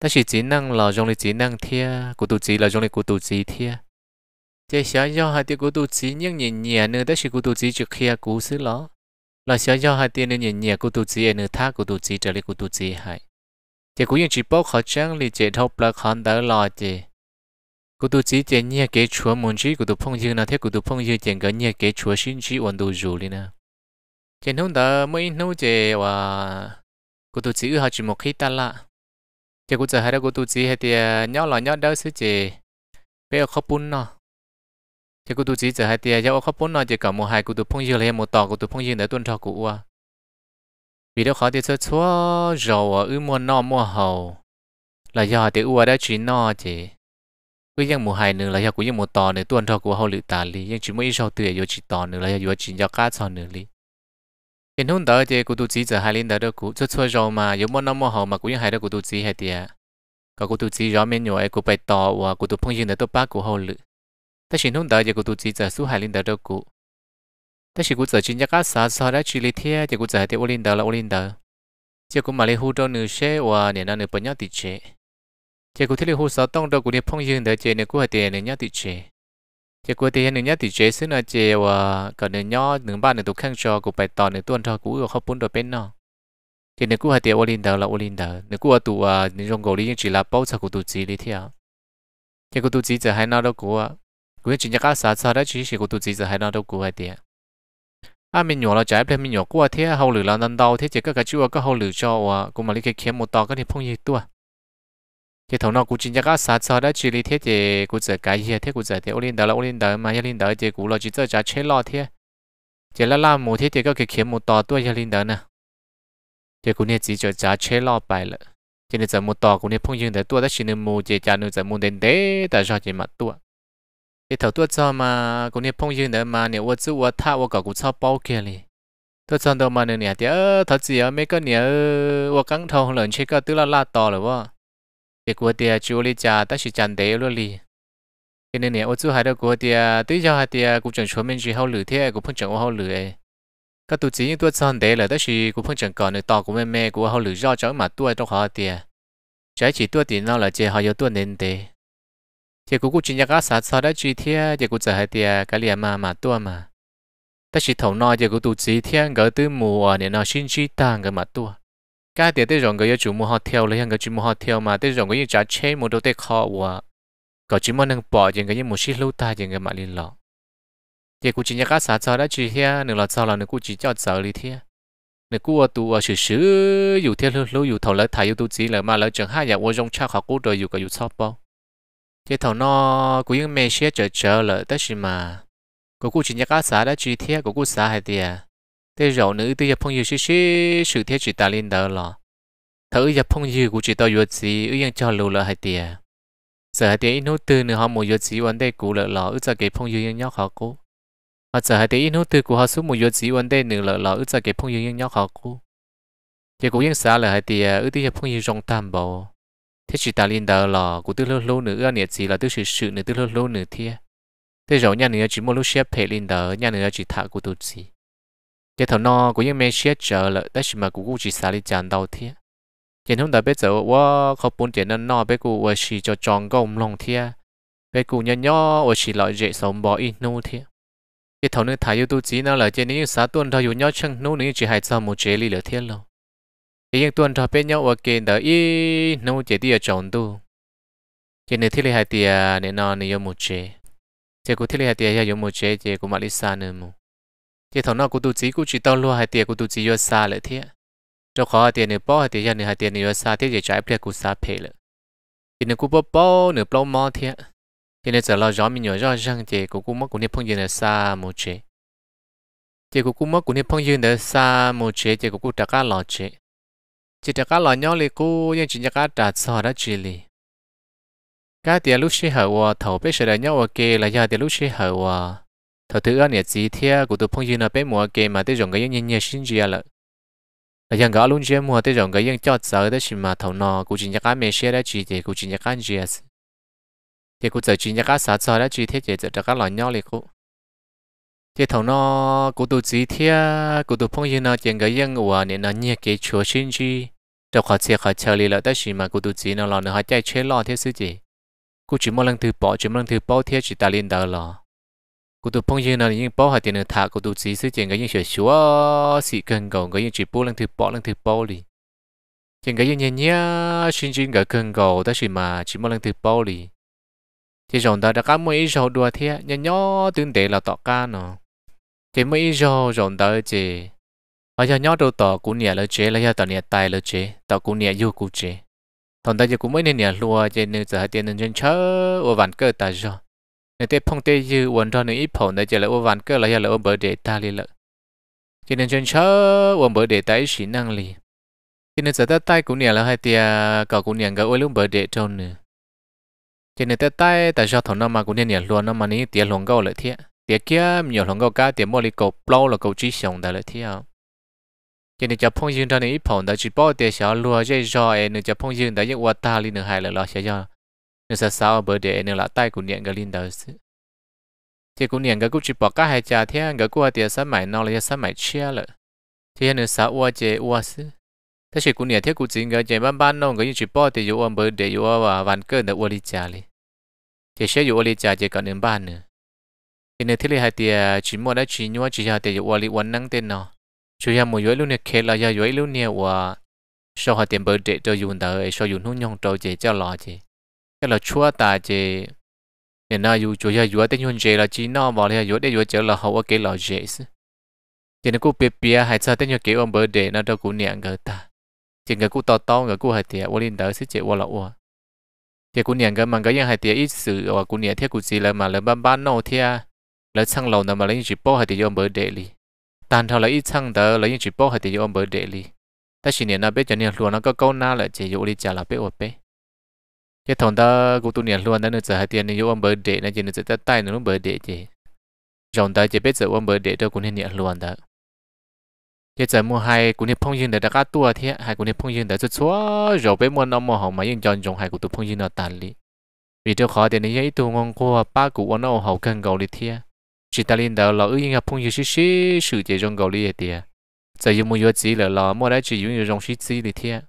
ta chỉ chỉ năng là rong lấy chỉ năng thia của tụi chỉ là rong lấy của tụi chỉ thia thế xã giao hay tia của tụi chỉ những nhìn nhẹ nữa ta chỉ của tụi chỉ trực kia cú sư ló là xóa do hai tiền nên nhẹ nhẹ của tụ chỉ nên thác của tụ chỉ trở lại của tụ chỉ hại chỉ cũng những chỉ bốc khó chăng lì chế thâu bạc khán đỡ lo chỉ của tụ chỉ chỉ nhẹ cái chúa muốn chỉ của tụ phong dư nào thế của tụ phong dư chỉ cái nhẹ cái chúa sinh chỉ ổn đủ dù đi nè chỉ không đỡ mấy nô chỉ và của tụ chỉ họ chỉ một khi ta lạ chỉ cũng giờ hai đó của tụ chỉ hai thì nhỏ là nhỏ đỡ sự chế, bây giờ khó bún nó thế cô tu chỉ giờ hai tia giáo khó bốn nói chỉ cả một hai cô tu phong dư lấy một tỏ cô tu phong dư để tuân theo cụ à vì đó khó thì sơ chúa rồi ư mua no mua hầu là do thì ua đã chỉ no chỉ cứ ยัง một hai nữa là do cũng ยัง một tỏ nữa tuân theo cụ hậu lự tà lý nhưng chỉ mỗi sau tuổi do chỉ tỏ nữa là do chỉ cho cá cho nữa lý hiện hôm đó thì cô tu chỉ giờ hai linh đó đó cụ sơ chúa rồi mà yếu mua no mua hầu mà hai đó cô tu chỉ hai tia có cô tu chỉ rõ mình nhỏ ấy cô bày tỏ và cô tu phong dư để tôi bác cụ hậu lự 但是弄到一个肚子在苏海领导照顾，但是古在新加坡啥啥来处理贴，结果在的我领导了我领导，结果马来湖州女些话年那女不要地切，结果这里湖少当到古的朋友的姐呢古还的女要地切，结果的女要地切是那姐话搞女要女班女都看着古白到女端着古又好搬到边呢。thì nếu cô hãy tiêu linh đạo là ô linh đạo nếu cô tụ à nếu trong cổ lý chỉ là bao giờ cô tụ chỉ lý theo thì cô tụ chỉ giờ hai nào đó cô à กูจะจะก้าวสาสาได้ชี้สิกูตัวจีจะให้เราดูกูให้เดียอามีหนูเราจ่ายเพลมีหนูกูเทียเขาหรือเราดันเดาเทียเจ๊ก็กระชัวก็เขาหรือจอวะกูมาลิเคเข้มหมดต่อก็ที่พงยีตัวเทียถนอกูจินจะก้าวสาสาได้ชี้ลิเทียเจ๊กูจะกายเฮียเทียกูจะเทียโอลินเดอร์โอลินเดอร์มาเฮลินเดอร์เจ๊กูเราจีจะจ่ายเชลล์เทียเจ๊ละล่าหมูเทียเจ๊ก็เข้มหมดต่อตัวเฮลินเดอร์นะเจ๊กูเนี่ยจีจะจ่ายเชลล์ไปละเจ๊เนี่ยจะหมดต่อกูเนี่ยพงยีเดอร์ตัวได้ชินหมูเจ๊จ่ายหนึ่งจะหมูเด่นเด้แต่ชอบเจ๊มาตัว thì thầu tôi cho mà cũng như phong dương đấy mà tôi chú tôi thà tôi cũng sao bao kia đi tôi cho đâu mà nè nè thì ờ thật gì mấy cái nè tôi căng thầu lần chơi cái tức là la to rồi vợ thì của thì chú đi trả tất sự tôi cũng chẳng chuẩn mình chỉ hậu lử thế cũng phong chẳng hậu lử ấy các tụ chỉ tôi cho đấy là cũng phong chẳng còn nữa to của mẹ mẹ của do cháu mà tôi đâu họ thì trái chỉ tôi thì nó là chơi họ yêu tôi nên thế thì cũng cũng chỉ nhắc sát sao đã chỉ thế thì cũng chỉ hay thì cái liền mà mà tua mà ta chỉ thầu nói thì cũng tu chỉ thế ngỡ từ mùa này nó sinh chi ta ngỡ mà tua cái thì tới rồi người chủ mua họ theo lấy hàng người chủ mua họ theo mà tới rồi người trả chế mua đồ tê kho và có chỉ mua năng bỏ thì người mua sinh lâu ta thì người mà liên lọ thì cũng chỉ nhắc sát sao đã chỉ thế nửa là sao là nửa cũng chỉ cho sợ lý thế nửa cũng ở sử sử dù thế lâu lâu dù thầu lấy thải dù tu chỉ là mà lấy chẳng hai nhà ô rong cha khó cố đời dù cái dù sao bao cái thằng nó cũng những mẹ xe chờ chờ là tất gì mà có cụ chỉ nhắc cá xã đã chỉ thiết có cụ xã hay tiền thế rồi nữ tôi nhập phong yêu xí xí sự thiết chỉ ta lên đó là thử nhập phong yêu của chỉ tao yêu gì ư yên cho lưu là hay tiền giờ hay tiền ít nút từ nữa họ mua yêu gì vấn đề cũ là là ư giờ cái phong yêu nhóc họ cũ mà giờ hay tiền ít nút từ của họ số mua yêu gì vấn đề nữa là là ư giờ cái phong yêu nhóc họ cũ cái cũng yên xã là hay tiền ư tôi nhập phong yêu rong tam bảo thế chỉ ta liên đờ lò của tư lâu lâu nữa nhiệt gì là tư sự sự nữa tư lâu lâu nữa thiê thế rồi nhà nữa chỉ một lúc xếp hệ liên đờ nhà nữa chỉ thả của tụt gì cái thằng nó của những mẹ xếp chờ là đấy mà của chỉ xả đi chán đầu thiê hiện hôm đó bây giờ wow khó bốn chuyện nên nó cô giờ chỉ cho tròn cái ông lòng thiê cô nhăn nhó nhỏ chỉ lại dễ sống bỏ ít nô thiê cái thằng nữa thả yêu tụt gì nó là trên những xã tuần thôi yêu nhau chẳng nô nữa chỉ hai trăm một chế lý lửa thiên lòng yên tuần cho bên nhau ở kia đó ý nó chỉ đi ở chồng tu chỉ nên thi lý hai tia nên nó nên yêu một chế chỉ cũng thi lý hai tia yêu một chế chỉ cũng mặc lý sa nữa mu chỉ thằng nó cũng tu chỉ cũng chỉ tao luôn hai tia cũng tu chỉ yêu sa lại thế cho khó hai tia nữa bỏ hai tia yêu nữa hai tia nữa yêu sa thế chỉ trái phải cũng sa phê lợ chỉ nên cũng bỏ bỏ nữa bỏ mất thế chỉ nên giờ lo gió mình nhớ rõ rằng chỉ cũng cũng mất cũng nên phong diện ở sa một chế chỉ cũng cũng mất cũng nên phong diện ở sa một chế chỉ cũng cũng đặt cả lo chế chỉ cho các lò nhỏ lì cú nhưng chỉ cho các trả sò đó chỉ li các tiền lúc xí hậu à thầu bé sợi nhau à kê là do tiền lúc xí hậu à thầu thứ ăn nhiệt gì thế của tụi phong dư nó bé mua kê mà tới dùng cái những nhiệt sinh gì là là dân cái luôn chơi mùa tới dùng cái những cho sợ đó xin mà thầu nọ của chỉ cho các mẹ xe đó chỉ thì của chỉ cho các gì thì của chỉ cho các xã sò đó chỉ thế chỉ cho các lò nhau lì cú thì thầu nọ của tụi chỉ thế của tụi phong dư nó chỉ cái những ủa nên nó nhiệt cái chúa sinh gì trong khó chia khó chờ lì lợi tất gì mà cô tụ chỉ nó lo nó họ chạy chế lo thế sư gì cô chỉ một lần thứ bỏ chỉ một lần thứ bỏ thế chỉ ta liên đỡ lo cô tụ phong như nó những bỏ họ tiền nữa thả cô tụ chỉ sư chuyện cái những sửa sửa xị cần cầu cái những chỉ bỏ lần thứ bỏ lần thứ bỏ lì chuyện cái những nhẹ nhẹ xin xin cái cần cầu tất gì mà chỉ một lần thứ bỏ lì chỉ rồng ta đã cá mấy rồng đùa thế nhẹ nhó tương tế là tọt ca nó chỉ mấy rồng rồng tới chỉ ở nhà nhỏ đâu tỏ cũng nhà lỡ chế lấy tỏ nhà tài lỡ chế tỏ cũng nhà yêu cũng chế thằng ta giờ cũng mấy nên nhà lúa chế nên giờ hai tiền nhân chân chớ ô vạn cơ ta rồi nên tết phong tê dư uốn cho nên ít phồng để giờ lại ô vạn cơ lấy là ô bờ để ta đi lỡ cho nhân chân chớ ô bờ để tái xí năng lì cho nên giờ ta tay cũng nhà là hai tiền cậu cũng nhà gỡ ô lúc bờ để trâu nữa cho nên ta tay ta sao thằng nó mà cũng nên nhà lúa nó mà ní tiền lồng gạo lại thiệt tiền kia nhiều lồng gạo cá tiền mua đi cầu plau là cầu chỉ sống tại lại thiệt cho nên cho phong dương đó này ít phong đã chỉ bỏ tiền xóa lúa dây rò ấy nên cho phong dương đã những quạt ta lên được hai là lo nên sao bởi để nên là tay của niệm cái linh đó thì cũng niệm cái cũng chỉ bỏ cả hai cha thế cái cũng tiền sáu mày nó là sáu mày chia lợ thì nên sáu uo chế uo sư thế chỉ cũng niệm thế cũng chỉ cái chế ban ban nông cái chỉ bỏ tiền uo bởi để uo và van cơ đã uo đi cha li thì sẽ uo đi cha chỉ còn đến ban nữa thì nên thế là hai tiền chỉ mua đã chỉ nhua chỉ hai tiền uo li uo năng tên nó chú ya mua luôn nè khe là ya dối luôn nè và sau họ tiền bờ để cho dùng đời sau dùng hôn nhong trâu chế cho lo chế cái là chúa ta chế nên là dù chú ya dối tên nhung chế là chỉ nó vào là dối để dối chế là hậu cái lò chế thì nên cũng biết bia hay sao tên nhung kế ông bờ để nó đâu cũng nhẹ người ta thì người cũng to to người cũng hay tiền ô linh đời sẽ chế ô là ô thì cũng nhẹ ngờ mà cái ยัง hay tiền ít sự và cũng nhẹ thiết cũng gì là mà là ban ban nô thia là sang lầu nào mà lấy chỉ bỏ hay tiền ông bờ để đi tàn thao là ít xăng tờ lấy những chỉ bó hay thì ôm bờ đệ li ta chỉ niệm là biết cho niệm luôn nó có câu na là chỉ dụ đi trả là biết ổn biết cái thằng ta cũng tu niệm luôn đó nữa giờ tiền này ôm bờ đệ này chỉ nữa ta tay nó bờ đệ chỉ dòng ta chỉ biết giờ ôm bờ đệ đâu cũng niệm luôn đó cái giờ mua hai cũng niệm phong dương để đặt cá tua thế hai cũng niệm phong dương để chút xóa rồi bé mua nó mua hỏng mà yên chọn dùng hai cũng tu phong dương ở tàn li vì cho khó tiền này ít tu ngon qua ba cũng nó hậu cần cầu đi thế chỉ ta linh đạo là ư yên phong yêu xí xí sự chế trong gầu li tiệt giờ yêu muốn yêu chỉ là là mua đấy chỉ yêu yêu trong xí chỉ li thiệt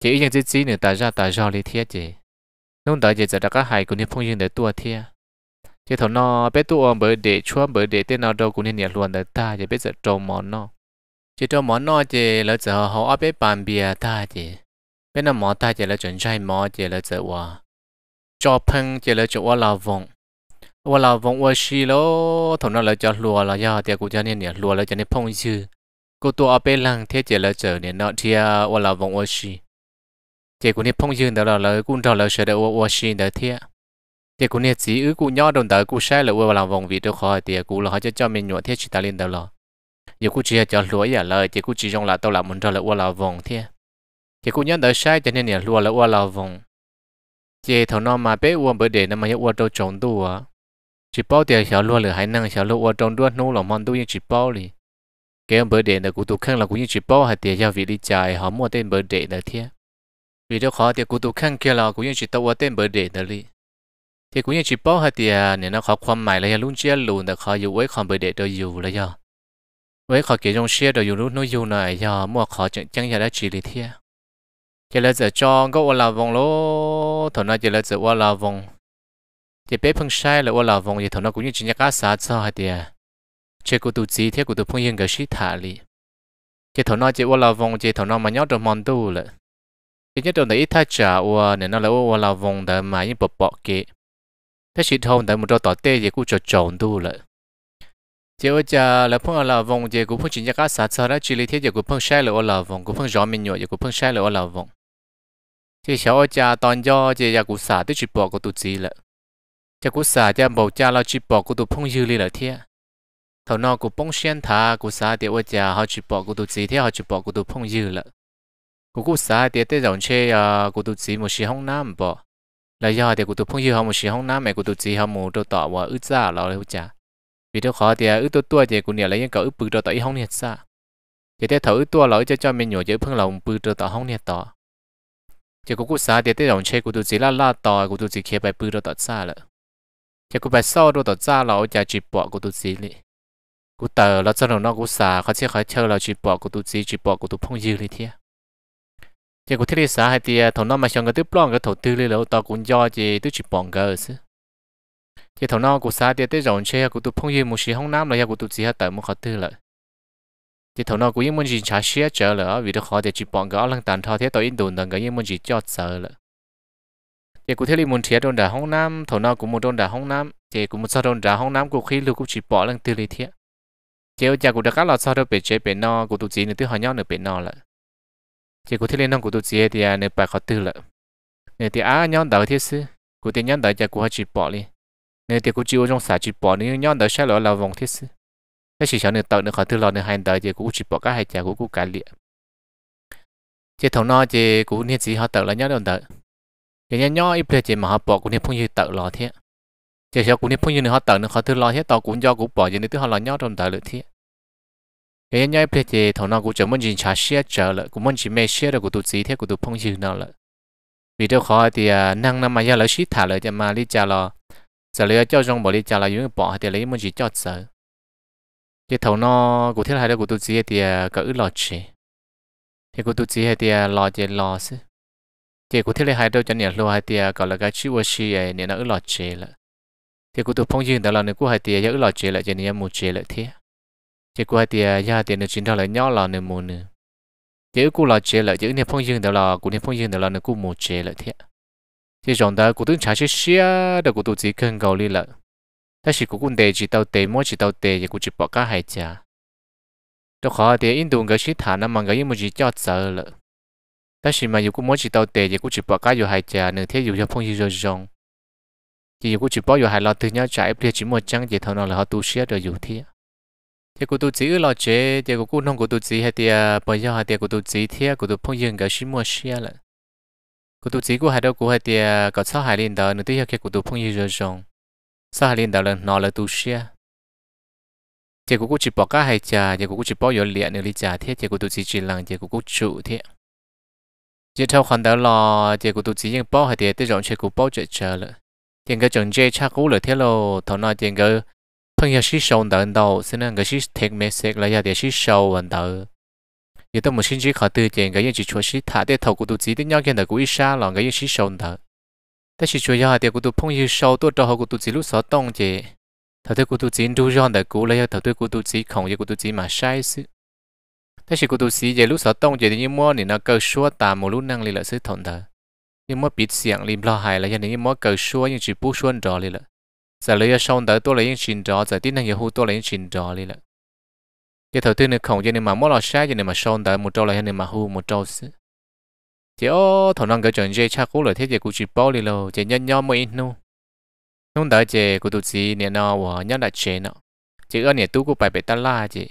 chỉ yên chỉ chỉ nữa ta ra ta ra li thiệt chỉ nông đại chỉ giờ đã có hai của niệm phong yêu để tua thiệt chỉ thằng nó bé tua bởi để chúa bởi để tên nào đâu cũng nên nhận luôn để ta chỉ biết giờ trồng món nó chỉ trồng món nó chỉ là giờ họ ở bé bàn bia ta chỉ bên nào món ta chỉ là chuẩn trai món chỉ là giờ hòa cho phong chỉ là chỗ là vùng ว่าเราวงว่าชีแล้วถนนเราจะรัวเราอย่าเดียกูจะเนี่ยเนี่ยรัวเราจะเนี่ยพงชื่อกูตัวเอาไปลังเทเจเราเจอเนี่ยเนาะเทียว่าเราวงว่าชีเจกูเนี่ยพงชื่อเดี๋ยวเราเลยกูเราเราเชื่อเดี๋ยวว่าชีเดี๋ยวเทียเจกูเนี่ยสีอื้อกูย่อโดนเดี๋ยวกูใช้เลยว่าเราวงวีดีโอคอยเดียกูเราจะจ้าเมนูเทียชิตาลินเดี๋ยวเราเดี๋ยวกูจะจะรัวอย่าเลยเจกูจีจงละตัวละมันเดี๋ยวเลยว่าเราวงเทียเจกูเนี่ยเดี๋ยวใช้จะเนี่ยเนี่ยรัวเลยว่าเราวงเจถนนมาเป้อวนเบอร์เดนมาเยอะว่าเราจงตัว chỉ bảo tiền xào luôn là hai năng xào luôn ở trong đó nô lòng mong tôi như chỉ bao li cái ông bữa đệ là cụ tôi khăn là cũng như chỉ bao hai tiền giao vị đi chạy họ mua tên bữa đệ là thế vì đó họ thì cụ tôi khăn kia là cũng như chỉ tao tên bữa đệ là đi. thì cũng như chỉ bao hai tiền nên nó khó khăn mày là luôn chia luôn là khó yêu ấy không bữa đệ đôi yêu là do với khó kể trong xe đôi yêu lúc nó yêu này do mua khó chẳng chẳng giờ đã chỉ li thế chỉ là giờ cho có là vòng lỗ thằng nào chỉ là giờ là vòng thì bé phong sai là ô lão vong thì thằng nó cũng như chỉ nhắc cá sa cho hả tiệt chế cụ tụ chỉ thế cụ tụ phong yên cái sĩ thả li chế thằng nó chế ô lão vong, chế thằng nó mà nhớ được mòn tu lệ thì nhất đầu này ít thay trả ô nên nó là ô lão vong đã mà như bọt bọt kệ thế sĩ thôn đã một chỗ tỏ tê thì cụ trò tròn tu lệ chế ô cha là phong ô lão vong, chế cụ phong chỉ nhắc cá sa cho đó chỉ li thế chế cụ phong sai là ô lão vòng cụ phong rõ mình nhọ chế cụ phong sai là ô lão vòng chế cháu cha toàn do chế cụ sa tới chỉ bỏ cụ tụ chỉ lệ cha cú xả cha bầu cha lo chỉ bỏ cú tụ phong dư li lại thế thầu nọ cú bông xuyên thả cú xả thì vợ cha họ chỉ bỏ cú tụ gì thế họ chỉ bỏ cú tụ phong dư lại cú cú xả thì tới dòng chơi à ờ, cú tụ gì một xí hông nam bỏ là do thì cú tụ phong dư họ một xí hông nam mẹ cú tụ gì họ một đồ tỏ và ướt ra lão lấy cha vì đâu khó thì ờ, ướt tua tua thì cú nhà lấy những cậu ướt bự đồ tỏ ý hông nhiệt xa thì thế thầu ướt tua lão cho cho mình nhổ giữ phong lòng bự đồ tỏ hông nhiệt tỏ chỉ cú cú xả thì tới dòng chơi cú tụ gì la la tỏ cú tụ gì kia bài bự đồ tỏ xa lại chỉ có bài sau đó ra là chả chỉ bỏ của tụi gì lì cú tờ là cho nó cú xả khó chơi khó chơi là chỉ bỏ của tụi gì chỉ bỏ của tụi phong dư lì thế chỉ có thiết lý xả hay thì à, thầu nó mà xong cái tiếp lon cái thầu tư lì lâu tao cũng do chỉ tụi chỉ bỏ cái chứ chỉ thầu nó cú xả thì tới rộng chơi của tụi phong dư một xí không nam là của tụi gì hết tờ một khó tư lợi chỉ thầu nó cũng muốn môn gì trả xe chờ lỡ vì nó khó để chỉ bỏ cái lăng tàn thao thế tao in đồn đằng cái những môn gì cho chờ lỡ chỉ cụ thể là muốn thiệt trong đà hông nam thổ nào cũng muốn trong đà hông nam chỉ cũng muốn sao trong đà hông nam cũng khi lưu cũng chỉ bỏ lên từ lý thiệt chỉ ở nhà cũng đã cá lọt sao đâu bị chế bị no của tụi chị nữa thứ hỏi nhau nữa bị no lại chỉ cụ thể là nông của tụi chị thì à, nữa bà khó tư lại nữa thì á nhau đầu thiết sư cụ thể nhau đầu nhà họ chỉ bỏ đi nữa thì cũng chịu trong xã chỉ bỏ nữa nhau đầu sẽ lỡ là vòng thiết sư cái chỉ sợ nữa tự nữa khó tư lọt nữa hai đầu thì cũng chỉ bỏ cả hai nhà cũng cụ cải liệt chỉ thổ no chỉ cũng nên chỉ họ tự là nhau đầu giờ nhỏ ít bây giờ mà họ bỏ cũng nên phong như tự lo thế giờ sau cũng nên phong như họ tự nó họ tự lo thế tao cũng do cũng bỏ giờ nên tự họ lo nhau trong tự lực thế giờ nhỏ ít bây giờ thằng nó cũng chẳng muốn gì trả xe chờ cũng muốn chỉ mê xe rồi cũng tụt gì thế cũng tụt phong như nào lại vì đâu khó thì à, năng năm mà giờ lấy xí thả lại cho mà đi trả lo giờ lấy cho trong bỏ đi trả là những bỏ thì lấy muốn chỉ cho sợ cái thầu nó của thiết hai đó của tôi chỉ thì cỡ lọt chỉ thì của tôi chỉ thì lọt chỉ lọt thì cụ thể là hai đầu chân nhà lô hai tia gọi là cái chữ vô chi ấy nên nó ở lọt chế là thì cụ tụ phong duyên đó là nếu cụ hai tia ở lọt chế là chân nhà một chế là thế thì cụ hai tia gia tiền được chính đó là nhỏ là nên một nữa chứ cụ lọt chế là chứ nhà phong duyên đó là cụ nhà phong duyên đó là nếu cụ một chế là thế thì trong đó cụ tưởng trả chế xia đó cụ tụ chỉ cần cầu đi là ta chỉ cụ cũng để chỉ đầu để mỗi chỉ đầu để thì cụ chỉ bỏ cả hai cha đó khó thì in đường cái chỉ thả nó mà cái gì mà chỉ cho sợ là ta chỉ mà dù cũng muốn chỉ tàu tệ thì cũng chỉ bỏ cá dù hai chả nửa thế dù cho phong gì rồi rong dù cũng chỉ bỏ dù hai lo thứ nhau trả ép chỉ một trăng chỉ thầu nào là họ tu sửa rồi dù thế thì cũng tu chỉ lo chế thì cũng không cũng tu chỉ hay thì bây giờ hay thì cũng tu chỉ thế cũng tu phong dương cái gì mua sửa là cũng tu chỉ của hai đâu cũng hay thì có sao hai linh đó nửa thế kia cũng tu phong gì rồi rong sao hai linh đó là nó là tu sửa thì cũng chỉ bỏ cá hai chả thì cũng chỉ bỏ dù liền nửa lý chả thế thì cũng tu chỉ chỉ lằng thì cũng chủ thế chỉ theo khoản đó là chỉ của tụ chỉ những bao hay tiền tới rộng chỉ của bao trợ chờ lợ tiền cái chồng chơi cha cũ lợ thế lo thằng nào tiền cái phong hiệu sĩ sâu đỡ đầu xin anh cái sĩ thiệt mê sẹt là giờ tiền sĩ sâu anh đỡ giờ tôi muốn xin chỉ khảo tư tiền cái những chỉ cho sĩ thả tới thầu của tụ chỉ tới nhau kia đỡ của ít xa là cái những sĩ sâu đỡ ta chỉ chúa giờ tiền của tụ phong hiệu sâu tôi cho họ của tụ lúc sáu tông chỉ thầu tôi của tụ chỉ đủ rồi đỡ của là giờ thầu tôi của tụ chỉ không giờ mà sai sự thế chỉ có tu sĩ về lúc sợ tông giờ thì như mua thì nó cơ xua tà một lúc năng lì là sự thon thở như mua bịt xiang li lo hài là giờ thì như mua cơ xua nhưng chỉ bút xuân rõ lì là giờ lấy xong đỡ tôi lấy những chuyện rõ giờ tin năng yêu hú tôi lấy những chuyện rõ lì là cái thầu tư nữa không giờ nên mà mua lò sai giờ nên mà xong đỡ một trâu là cho nên mà hú một trâu sự chỉ ô thằng năng cái chuyện dây cha cũ là thế thì cũng chỉ bao li lo chỉ nhân nhau mới nu nung tới chỉ của tu sĩ nè nó và nhân đại chế nó chỉ ở nhà tu của bài bài ta la chỉ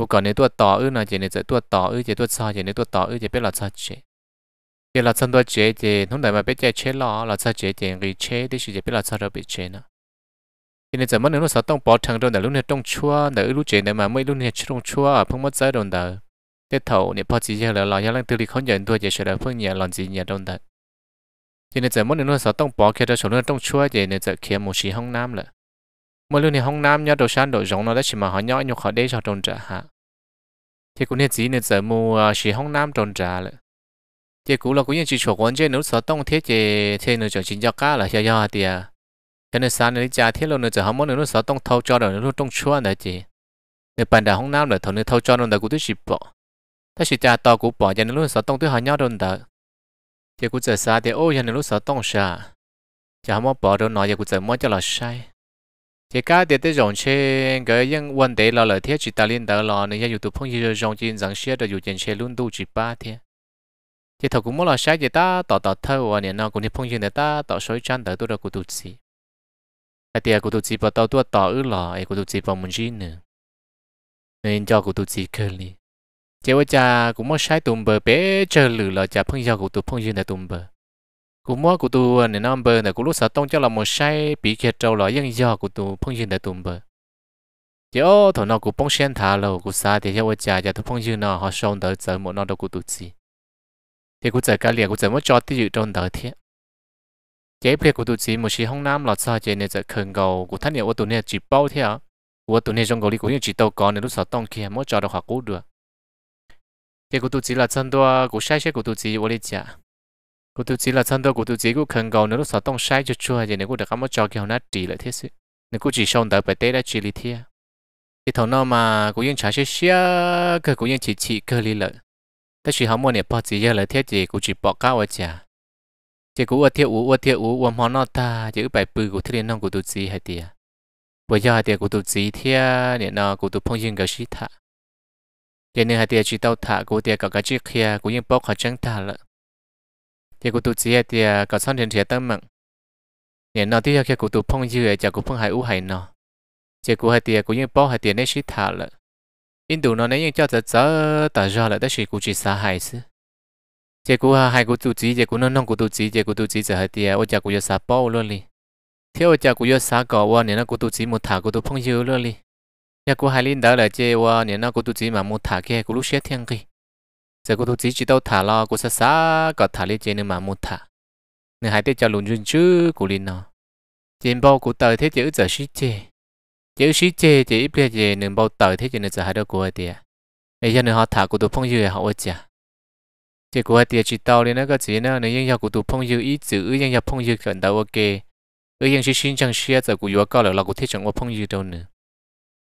กูก่อนเนี่ยตัวต่ออื้อนะเจเนี่ยจะตัวต่ออื้อเจตัวซอเจเนี่ยตัวต่ออื้อเจเป็นหลอดซอเจเจหลอดซอตัวเจเจทุ่งไหนมาเป็นเจเชล้อหลอดซอเจเจรีเชที่สิเจเป็นหลอดซอเราเป็นเจนะเจเนี่ยจะมันเนี่ยรู้สึกต้องปอดทางโดนแต่รู้เนี่ยต้องชั่วแต่รู้เจเนี่ยมาไม่รู้เนี่ยต้องชั่วเพิ่งมาใจโดนแต่เด็ดเท่าเนี่ยพอจีเจแล้วเรายังลังตื่นเขาเย็นตัวเจเฉลยเพิ่งเนี่ยหลอนจีเนี่ยโดนแต่เจเนี่ยจะมันเนี่ยรู้สึกต้องปอดแค่จะฉลองต้องชั่วเจเนี่ยจะเคลียร์หมู่ชีห้องน้ำเลย mỗi lần thì hông nam nhớ đồ san đồ giống nó đã chỉ mà họ nhớ nhục họ đây cho trôn trả ha thì cũng nên chỉ nên giờ mua chỉ hông nam trôn trả lại thì cũng là cũng như chỉ chỗ quan chơi nếu sợ tông thiết thì thế nữa chọn chính cho cá là cho do thì à cho nên sáng nên trả thiết luôn nữa giờ hông muốn nữa sợ tông thâu cho rồi nó tông chua nữa chị nếu bạn đã hông nam rồi thằng nên thâu cho nên là cũng tôi chỉ bỏ ta chỉ trả to cũng bỏ cho nên lúc sợ tông tôi họ nhớ trôn đỡ thì cũng giờ xa thì ô cho nên lúc sợ tông xa chả muốn bỏ rồi nói giờ cũng giờ muốn cho là sai thì cả địa tế rộng chế cái những vấn đề là lợi thiết chỉ ta liên đó là nên yêu tụ phong như rộng trên rằng xe được dùng trên luôn đủ chỉ ba thế thì thầu cũng muốn là sai gì ta tỏ tỏ thâu và nên nó cũng như phong như ta tỏ soi chăn tới tôi được của tụ sĩ cái tiền của tụ sĩ bảo tao tôi tỏ ư là cái của tụ sĩ bảo muốn gì nữa nên cho của tụ sĩ cơ li chỉ ว่าจะกูไม่ใช่ตุ่มเบอร์เป๊ะเจอหรือเราจะเพิ่งยากูตุ่มเพิ่งยืนในตุ่มเบอร์ cú mua cú tu nè năm bờ nè cú lúc sáu tông cho là một say bị kẹt trâu lò dân do cú tu phong dư nè tụm bờ chỗ ô thổ nó cú phong sen thả lầu cú xa thì cho cha cho thu phong dư nó họ sông đỡ chở một nó đâu cú tu chi thì cú chở cá liền cú chở mất chó tí dự trong đỡ thiết chế phê cú tu chi một xí hông nam lò sao chế nè chở khẩn cầu cú thắt nè ô tu nè chỉ bao thiệt, à? ô tu nè trong cầu đi cú nè chỉ tàu còn nè lúc sáu tông kia mất chó đâu họ cú được thì cú tu chi là chân đua cú sai sẽ cú tu chi ô đi cha cô tiêu chỉ là thân đâu của tiêu chỉ của cần cầu nếu lúc sợ tông sai cho chua thì nếu cô được cắm một cho kia nó trị lại thế sự nếu cô chỉ xong đợi bài tết đã chỉ lý thế thì thằng nó mà cô yên trả sẽ xe cơ cô yên chỉ chỉ cơ lý lợi ta chỉ học một niệm bỏ chỉ giờ lại thế thì cô chỉ bỏ cao ở chả chỉ cô ở thiếu ú ở thiếu ú ở món nó ta chỉ bài bự của thiên nông của tiêu chí hay tiệt bây giờ thì của tiêu chí thế nên nó của tiêu phong yên cái gì thà thì nên hay tiệt chỉ đâu thà của tiệt cả cái chiếc kia của yên bỏ khỏi chân ta lợi thì cụ tụ chỉ thì có son trên trẻ tâm mộng nhà nó thì khi cụ tụ phong dư chả cụ phong hải u hải nó chỉ cụ hải thì cụ như bao hải tiền nên sĩ thả lợ in đủ nó nên những cho tớ tớ tớ ra là tớ sĩ cụ chỉ xa hải chứ, chỉ cụ hải cụ tụ chỉ chỉ cụ non nông cụ tụ chỉ chỉ cụ tụ chỉ giờ hải thì ô chả cụ giờ xa bao luôn đi theo chả cụ có xa cỏ qua nhà nó cụ tụ chỉ một thả cụ tụ phong dư luôn đi nhà cụ hải linh đó là chơi qua nhà nó cụ tụ chỉ mà một thả kia cụ lúc xét thiên kỳ giờ cô tôi chỉ chỉ đâu thả lo cô xa xa có thả lên trên nữa mà muốn thả nên hãy để cho lùn duyên chứ cô linh nó trên bao cụ tới thế chữ giờ xí chê chữ xí chê chỉ ít bây giờ nên bao tới thế chữ nữa giờ hai đâu cô ấy tiệt cho giờ họ thả cô tôi phong dừa à, họ ấy chả chỉ cô ấy tiệt chỉ đâu lên nó có chỉ nó nên dân cô tôi phong dừa ý chữ dân giờ phong dừa cần đâu ok ở dân xí sinh chẳng xí giờ cô vừa có là là cô thế chẳng có phong dừa đâu nữa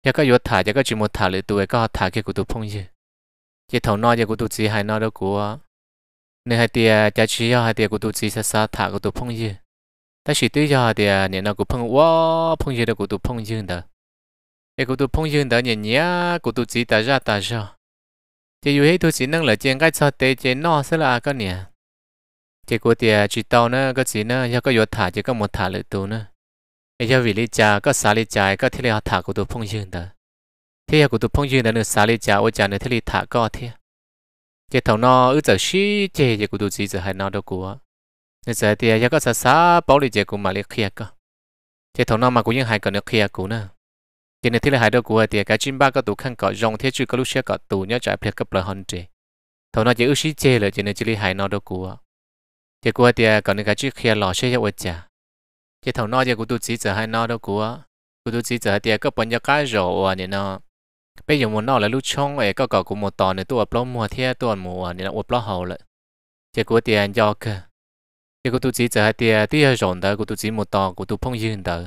giờ có vừa thả giờ có chỉ một thả lại tôi có thả cái cô tôi phong dừa chỉ thầu nói giờ của tụi chị hay nói đó của nên hai tia cha chị hay tia của tụi chị sẽ sa thả của tụi phong dư ta chỉ tới giờ tia nên nó của phong quá phong dư đó của tụi phong dư đó cái của tụi phong dư đó nhìn nhá của tụi chị ta ra ta ra chỉ dù hết tụi chị năng là trên cái sao tê trên nó sẽ là cái nè chỉ của tia chỉ tao nữa cái gì nữa giờ có vô thả chỉ có một thả lựa tụi nữa giờ vì lý cha có xả lý trái có thể là thả của tụi phong đó thế của tôi phong duyên đã nửa xả lên chả ôi chả nửa thế lì thả co thế cái thầu nó ư giờ xí chê, chế của tôi chỉ giờ hay nó đâu của nửa giờ thì giờ có xả xả bảo lì chế của mà lì khía cơ cái thầu nó mà cũng những hai cái nửa khía của nữa cái nửa thế là hai đâu của thì cái chim ba có tụi khăn cọ rong thế chứ có lúc xe cọ tụi nhớ trái phết cấp là hơn chế thầu nó chỉ ư xí chê là chế nửa chỉ lì hai nó đâu của chế của thì còn nửa cái chữ khía lò xe ôi chả cái thầu nó chế của tôi chỉ giờ hai nó đâu của của tụi gì giờ thì có bao nhiêu cái rồi nè nó bây giờ muốn nó là lúc chong, ấy có cậu cũng một tòn nữa tôi upload mua thế tôi mua nên là upload hậu lại chỉ có tiền do cơ chỉ có tôi chỉ giờ hai tiền tiền rộng đời, của tôi chỉ một tòn của tôi phong yên đời,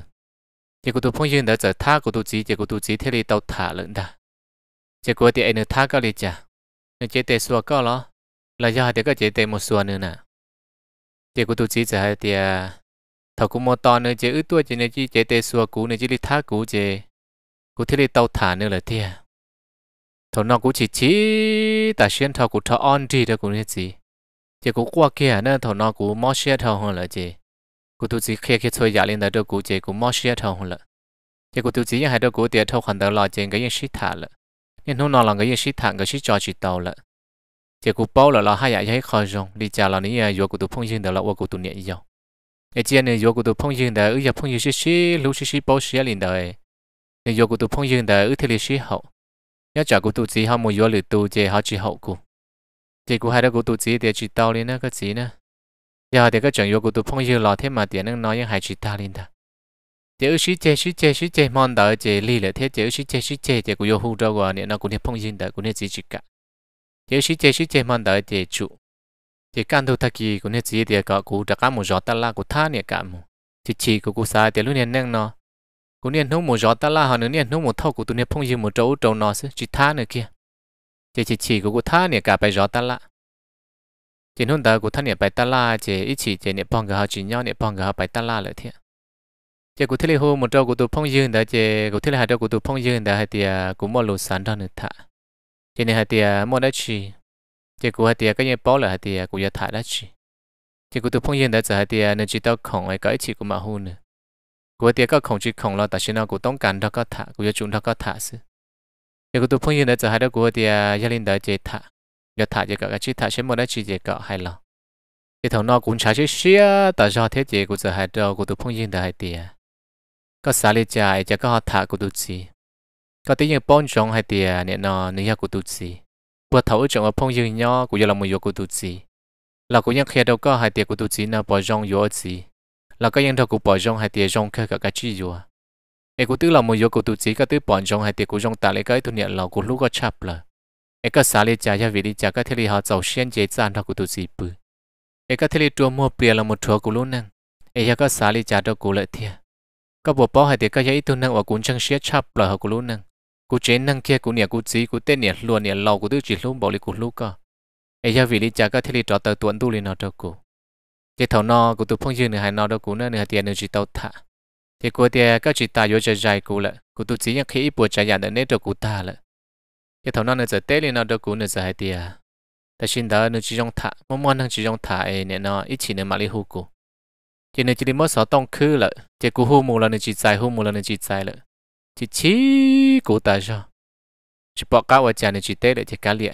chỉ có tôi phong yên đời giờ thác của tôi chỉ chỉ có tôi chỉ thiết này tàu thả lận đời, chỉ có tiền nữa thác có gì chả nên chế tiền xua có lo là do hai tiền có chế tiền một xua nữa nè chỉ có tôi chỉ giờ hai tiền thầu cũng một tòn nữa chỉ ước tôi chỉ nên chỉ chỉ tiền xua cũ nữa chỉ đi thác cũ chỉ cũ thế này tàu thả nữa là tiền thầu nó cũng chỉ chỉ ta xuyên thầu cũng thầu on đi đó cũng như gì chỉ cũng qua kia nữa, thầu nó cũng mất xe thầu hơn là gì cũng tu chỉ khi khi chơi giả lên đó cũng chỉ cũng mất xe thầu hơn là chỉ cũng tu chỉ hai đó cũng tiền thầu hoàn đầu là chỉ cái gì xí thả là nhưng hôm nào là cái gì xí thả cái xí cho chỉ đầu là chỉ cũng bao là là hai giải dạ giấy khó dùng đi chào là những giờ của tu phong duyên đó là qua của tu niệm giàu cái chuyện này giờ của phong duyên đó ở phong duyên xí xí lúc xí xí bao xí lên đời này giờ của phong duyên đó ở thế lịch xí hậu nhớ chả cụ tụ chỉ họ mua vô lử tụ chỉ họ chỉ hậu cụ thì cụ hai đứa cụ tụ chỉ để chỉ tao lên nó cái gì nữa giờ thì cái chuyện vô cụ tụ phong yêu lò thế mà tiền nó nói những hai chỉ ta lên ta chỉ ước sĩ chơi sĩ chơi sĩ chơi mòn đợi chỉ lì lệ thế chỉ ước sĩ chơi sĩ chơi chỉ cụ vô hụt đâu rồi nên nó cũng phong yêu đợi cũng nên chỉ chỉ cả chỉ ước sĩ chơi sĩ chơi mòn đợi chỉ chủ thì căn đầu thắc kỳ cũng nên chỉ để cả cụ đặt cả một giọt ta la cụ tha nè cả một chỉ chỉ cụ cụ sai thì lúc này nâng nó cú niên hú một gió ta la họ nữa niên hú một thâu của tụi niên phong dương một trâu trâu nó sẽ chỉ tha nữa kia chỉ chỉ chỉ của cô tha nè cả bài gió ta la chỉ hôm đó của tha nè bài ta la chỉ ít chỉ chỉ nè phong cả họ chỉ nhau nè phong cả họ bài ta la lại thiệt chỉ của thế này hôm một trâu của tụi phong dương đó chỉ của thế này hai trâu của tụi phong dương đó hai tia của một lô sản ra nữa thả chỉ này hai tia một đó chỉ chỉ của hai tia cái gì bỏ lại hai tia của gia thả đó chỉ chỉ của tụi phong dương đó chỉ hai tia nên chỉ tao không ai cái chỉ của mà hôn nữa của tiếc có không chỉ không lo, tại sao nó của tông cảnh đó có thả, của chúng đó có thả sự. Nếu của tôi phong yên đã trở hai đó của tiếc gia linh đã chế thả, giờ thả chế cả cái chỉ thả sẽ một đó chỉ chế cả hai lo. cái thằng nó cũng chả chế xia, tại sao thế chế của trở hai đó của tôi phong yên đã hai tiếc. Có xả lý trái, chả có họ thả của tôi chỉ. Có tiếng như bông trống hai tiếc, nên nó nên của tôi chỉ. Bữa thấu trống ở phong yên nhỏ, của giờ là một yếu của tôi chỉ. Là của những khi đâu có hai tiếc của tôi chỉ là bỏ rong yếu chỉ là cái nhân thọ của bỏ rong hay tiệt rong khác cả cái chi rồi em cũng tức là một yếu của tụ chỉ cái tứ bỏ rong hay tiệt của rong ta lấy cái tụi nhận là của lúc có chập là em cái xả lấy trả cho vì đi trả cái thế lý họ giàu xuyên chế gian thọ của tự chỉ bự em cái thế lý trua mua bìa là một thua của luôn năng em cái xả lấy trả cho của lợi thiệt các bộ bao hay tiệt cái giấy tụi năng và cuốn chẳng xuyên chập là họ của luôn năng cú chế năng kia của nè cú chỉ của tên nè luôn nè lâu của tự chỉ luôn bảo lý của lúc cơ ai giờ vì lý cha cái thế lý trò tờ tuấn tu lý nào cho của cái thầu nó của tụi phong dương nữa hay nó đâu cũng nữa nữa tiền nữa chỉ tàu thả thì của tiền à, các chỉ ta vô chơi dài cũ lợ của tụi chỉ nhận khi buổi trái nhà đến nét cho cụ ta lợ cái thầu nó nữa giờ tết lên nó đâu cũng nữa giờ hay tiền à. ta xin đó nữa chỉ trong thả mong mong đang chỉ trong thả ấy nè nó ít chỉ nữa mà đi hú cụ chỉ nữa chỉ đi mất số tông khứ lợ chỉ cụ hú mù là nữa chỉ dài hú mù là nữa chỉ dài lợ chỉ chỉ cụ ta cho chỉ bỏ cá vào chả nữa chỉ tết lợ chỉ cá liệt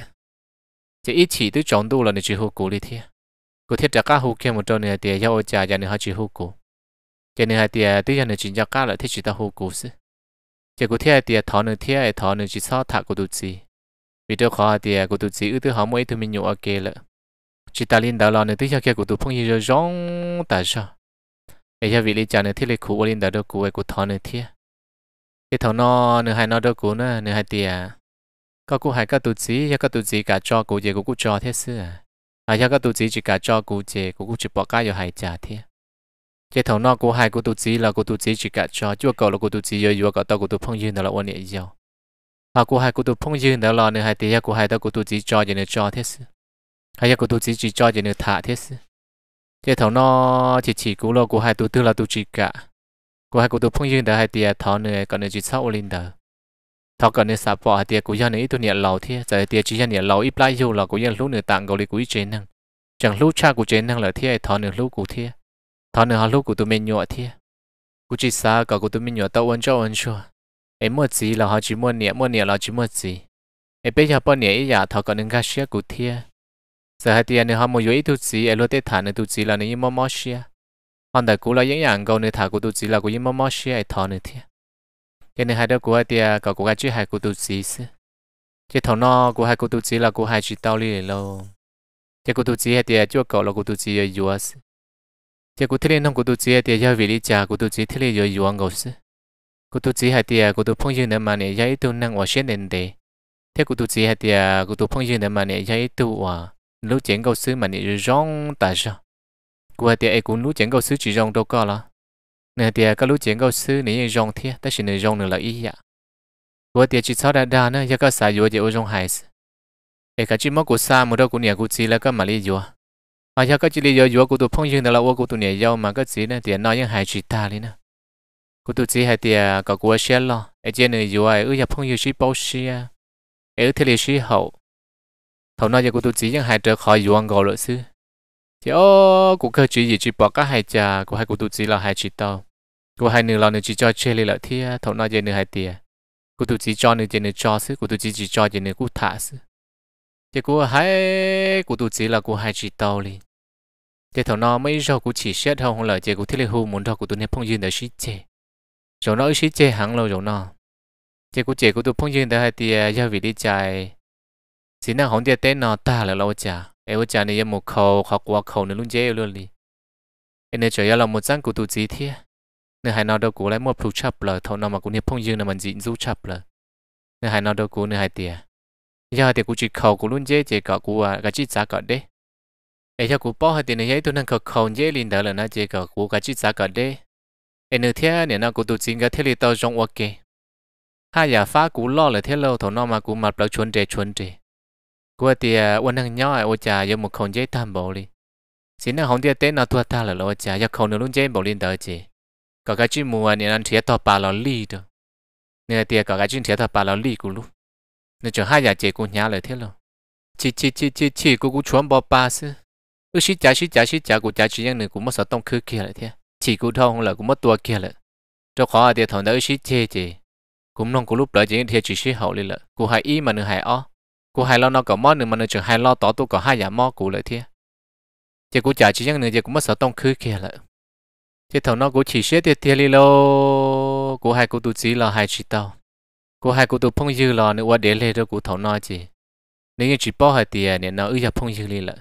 chỉ ít chỉ tới chọn đủ là nữa chỉ hú cụ đi thiệt có thiết trả cá hú kia một trong này thì yêu trả giờ này họ chỉ hú cũ giờ này thì tuy nhiên là chỉ cho cá lại thiết chỉ ta hú cũ chứ giờ có thiết thì thọ nữa thiết thọ nữa chỉ sao thạc của tụt gì vì đó khó thì của tụt gì ở thứ họ mới thứ mình nhổ ở kia lợ chỉ ta linh đạo lo nữa tuy nhiên cái của tụt phong gì rồi rong tại sao bây giờ vì lý trả nữa thiết lấy cũ liên đạo đâu ấy của thọ nữa thiết cái thọ nó nữa hai nó đâu cũ nữa nữa hai thì có cũ hai cái tụt gì hay cái tụt gì cả cho cũ về của cũ cho thế à à cho các tu sĩ chỉ cả cho cụ chế cụ chỉ bỏ cái rồi hại trả thế chế thầu nọ cụ hai cụ tu sĩ là cụ tu sĩ chỉ cả cho chưa cầu là cụ tu sĩ rồi vừa cả tao cụ tu phong duyên đó là ôn nhẹ giàu à cụ hai cụ tu phong duyên đó là nữa hai tí cụ hai tao cụ tu sĩ cho gì nữa cho thế sự hay cụ tu sĩ chỉ cho gì nữa thả thế sự chế thầu nọ chỉ chỉ cụ lo cụ hai tu tư là tu chỉ cả cụ hai cụ tu phong duyên đó hai tí thảo nữa còn nữa chỉ sau linh đó thọ cần nên sạp bỏ thì của dân ấy tôi nhận lầu thì giờ thì chỉ dân nhận lầu ít lại dù là của dân lúc nửa tặng gọi của ít trên năng chẳng lúc cha của chế năng là thiệt thọ nửa lúc của thiệt thọ nửa lúc của tôi mình nhọ thiệt cứ chỉ xa cả của tôi mình nhọ tao vẫn cho vẫn cho em mua gì là họ chỉ mua nhẹ mua nhẹ là chỉ mua gì em bây giờ bao nhẹ ít giờ thọ cần nên gác xe của thiệt giờ hai tiệt nửa họ mua ít tu gì em lúc tết thả nửa tu gì là nửa mò mò xe còn đại cũ là những dạng câu nửa thả của tu gì là của những mò mò xe thọ nửa thiệt cho nên hai đứa của thì cậu cũng chỉ hai cụ tu sĩ chứ thầu nó của hai cụ tu sĩ là của hai chỉ tao liền lâu chứ cụ tu sĩ thì chưa cậu là cụ tu sĩ ở US chứ cụ thiên không cụ tu sĩ thì do về lý cha cụ tu sĩ thiên ở US ngầu cụ tu sĩ thì cụ tu phong dương mà này giải tu năng ở trên nền đề thế cụ tu sĩ thì cụ tu phong dương mà này giải tu ở lúc chuyển câu sứ mà này rong tại sao cụ thì cũng lúc chuyển câu sứ chỉ rong đâu có là nè thì các lúc chuyện câu sư nè dòng thiệt tất nhiên nè rong nè là ý ạ dạ. của thì chỉ sau đã đa nè giờ các sai vừa giờ ô rong hay ấy cả chỉ mất của sa một đó của nhà của chị là các mà lý vừa, mà giờ các chỉ lý vừa vừa của tôi phong dương là ô của tôi nhà giàu mà các chị nè thì nói những hai chỉ ta đi nè của tôi chỉ hai thì có của xe lo ấy chỉ nè vừa ấy ư phong dương chỉ bao xe ấy thì lý chỉ hậu hậu nói giờ của tôi chỉ những hai trở khỏi vô ăn gò lợi sư thì ô cũng cơ chỉ gì chỉ bỏ các hai trà của hai của tụi chỉ là hai chỉ tao cô hai nửa lò nửa chỉ cho chơi lại thì thấu nói gì nửa hai tiền cô tụi chỉ cho nửa gì nửa cho xứ cô tụi chỉ chỉ cho gì nửa cô thả xứ thì cô hai cô tụi chỉ là cô hai chỉ tàu liền thì thấu nó mấy rau cô chỉ xét không lời chị cô thấy lên hù muốn rau cô tu nè phong duyên để xí chế, rồi nói xí chế hẳn rồi rồi nó chị cô chị cô tu phong duyên để hai tiền giao vì đi chạy xin năng không tiền tên nó ta là lâu chả em chả này một khẩu hoặc qua khẩu nữa luôn dễ luôn đi em này chỉ là một trang của tụi chỉ thiệt nếu hai nó đâu cố lấy một phụ chấp là thâu nó mà cũng niệm phong dương là mình dịn du chấp là nếu hai nó đâu cố nếu hai tiền giờ thì cũng chỉ khẩu cũng luôn dễ chỉ có cũng à cái chỉ giá cả đấy ấy cho cũng bỏ hai tiền này tôi đang khẩu khẩu dễ liền đỡ là nó chỉ có cũng cái chỉ giá cả đấy ấy nữa thế này nó cũng tự tin cái thế li tao rong ok hai giờ phá cũng lo là thế lâu thâu nó mà cũng mặt là chuẩn đề chuẩn đề qua thì quân hàng nhỏ ai ô trà giờ một khẩu dễ tham bộ đi xin là không tiếc tết nó thua ta là lo trà giờ khẩu nữa luôn dễ bộ liền đỡ chỉ có cái chữ mua nên ăn thiệt thọ bà lò lì đó nên tiệt có cái chữ thiệt thọ bà lò lì cũng lúc nên cho hai nhà chị cũng nhả lại thế rồi chị chị chị chị chị cũng cũng chuẩn bỏ ba xí, ước sĩ trả sĩ trả sĩ trả của trả chỉ nhân này cũng mất sáu tông khứ kia lại thế chị cũng thâu không là cũng mất tua kia lại cho khó à tiệt thằng đó ước sĩ chê chê, cũng nông cũng lúc đó chị thiệt chỉ sĩ hậu lên lại cũng hai ý mà nửa hai o cũng hai lo nó có món nữa mà nửa chừng hai lo tỏ tôi có hai nhà mò cũng lại thế chị cũng trả chỉ nhân này chị cũng mất sáu tông khứ kia lại thế thầu nó cũng chỉ xét thì thiệt lô của hai cụ tụ chỉ là hai chỉ tao của hai cụ tụ phong dư là nếu qua để lên cho cụ thầu nó chỉ nếu như chỉ bỏ hai tiền nên nó ư giờ phong dư lên là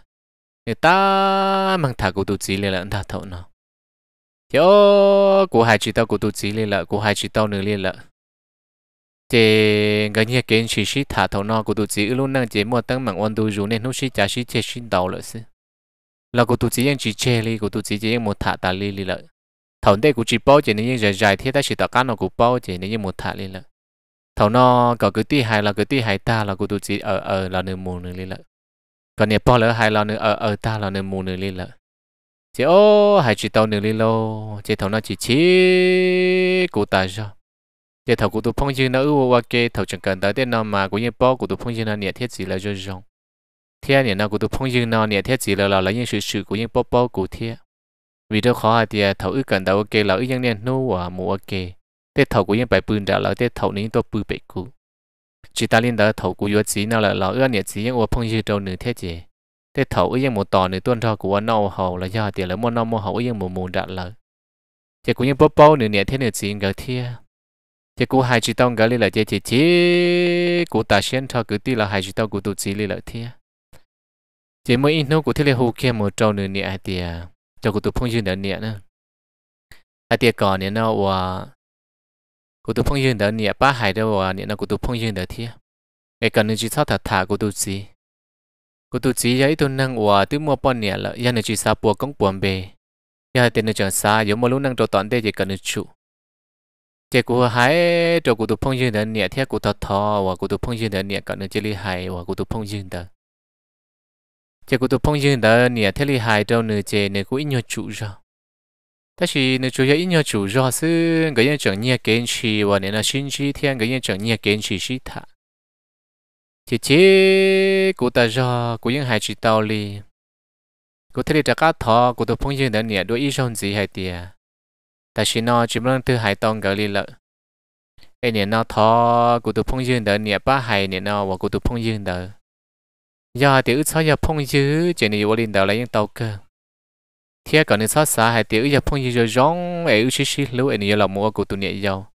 người ta mang thả cụ tụ chỉ lên là thả thầu nó thế của hai chỉ tao cụ tụ chỉ lên là của hai chỉ tao nữa lên là thế cái nhà kiến chỉ xét thả thầu nó cụ tụ chỉ luôn năng chế mua tăng mạng ôn tu rú nên nó sẽ trả xí chế xí đầu lợi xí là cụ tụ chỉ yên chỉ chê li cô tu chỉ yên một thả ta li li lợi thầu đây cũng chỉ bao chỉ nên như dài dài thế ta chỉ tạo cá nó cũng bao chỉ nên như một thả lên là thầu nó có cái tí hai là cái tí hai ta là cũng tôi chỉ ở ờ, ở ờ, là nửa mùa nửa lên là còn nhà bao lỡ hai là nửa ở ờ, ở ta là nửa mùa nửa lên là chỉ ô hai chỉ tàu nửa lên lô chỉ thầu nó chỉ chỉ cụ ta ra chỉ thầu cụ tôi phong chữ nó ưu qua kê thầu chẳng cần tới tên nó mà cũng như bao cụ tôi phong chữ nó nhiệt thiết gì là rồi rong thế nhà nó cụ tôi phong chữ nó nhiệt thiết gì là là lấy những sự sự của những bao bao cụ thiên vì đâu khó thì à, thầu ước cần đầu ok là ước nhân nên nô và mua ok à thế thầu của những bài bươn đã là thế thầu nên tôi bự bể cũ chỉ ta liên đó thầu của yếu chỉ nào là lão ước nhiệt chỉ những ô phong như đầu nửa thế gì thế thầu ước nhân một tò nửa tuần thọ của nô hầu là do tiền là mua nô mua hầu ước nhân một mù đã là chỉ của những bố bố nửa nhiệt thế nửa chỉ ngờ thia chỉ của hai chỉ tông gỡ là chỉ chỉ chỉ của ta xuyên thọ cứ ti là hai chỉ tông của tụ chỉ là thia chỉ mới in nô của thế là hồ kia một trâu nửa nhiệt tiền cho cụ tụ phong dương đỡ nịa nữa ta tiệt còn nịa nó và cụ tụ phong dương đỡ nịa ba hải đâu và nịa nó cụ tụ phong dương đỡ thiệt cái cần nên chỉ sao thật thà cụ tụ gì cụ tụ gì ấy tôi năng và tứ mua bọn nịa là yên nên chỉ sao bùa công buồn bề giờ tiền nên chẳng xa giống mà lúc năng cho toàn thế chỉ cần nên chủ cái cụ hái cho cụ tụ phong dương đỡ nịa thiệt cụ thật thò và cụ tụ phong dương đỡ nịa cần nên chỉ lý hài và cụ tụ phong dương đỡ chỉ có tụi phong dương đó nè thế li hài đâu nữa chứ nữa cũng ít nhau chủ rồi ta chỉ nữa chủ yếu ít nhiều chủ rồi sư người dân chẳng nhẹ kiên trì và nè là xin chi thiên người dân chẳng nhẹ kiên trì sĩ thả chỉ chỉ của ta do của những hài chỉ tàu li của thế li trả cá thọ của tụi phong dương đó nè đôi ít rong gì hay tiề ta chỉ nó chỉ muốn từ hài tông gỡ li lợi ai nè nó thọ của tụi phong dương đó nè ba hài nè nó và của tụi phong dương đó giờ tiểu sao giờ phong dữ chuyện này vô linh đầu lại những tàu cơ thiệt còn nên xót xa hay tiểu giờ phong dữ rồi rong ấy ưu xí lưu anh giờ là mua của tụi nhẹ giàu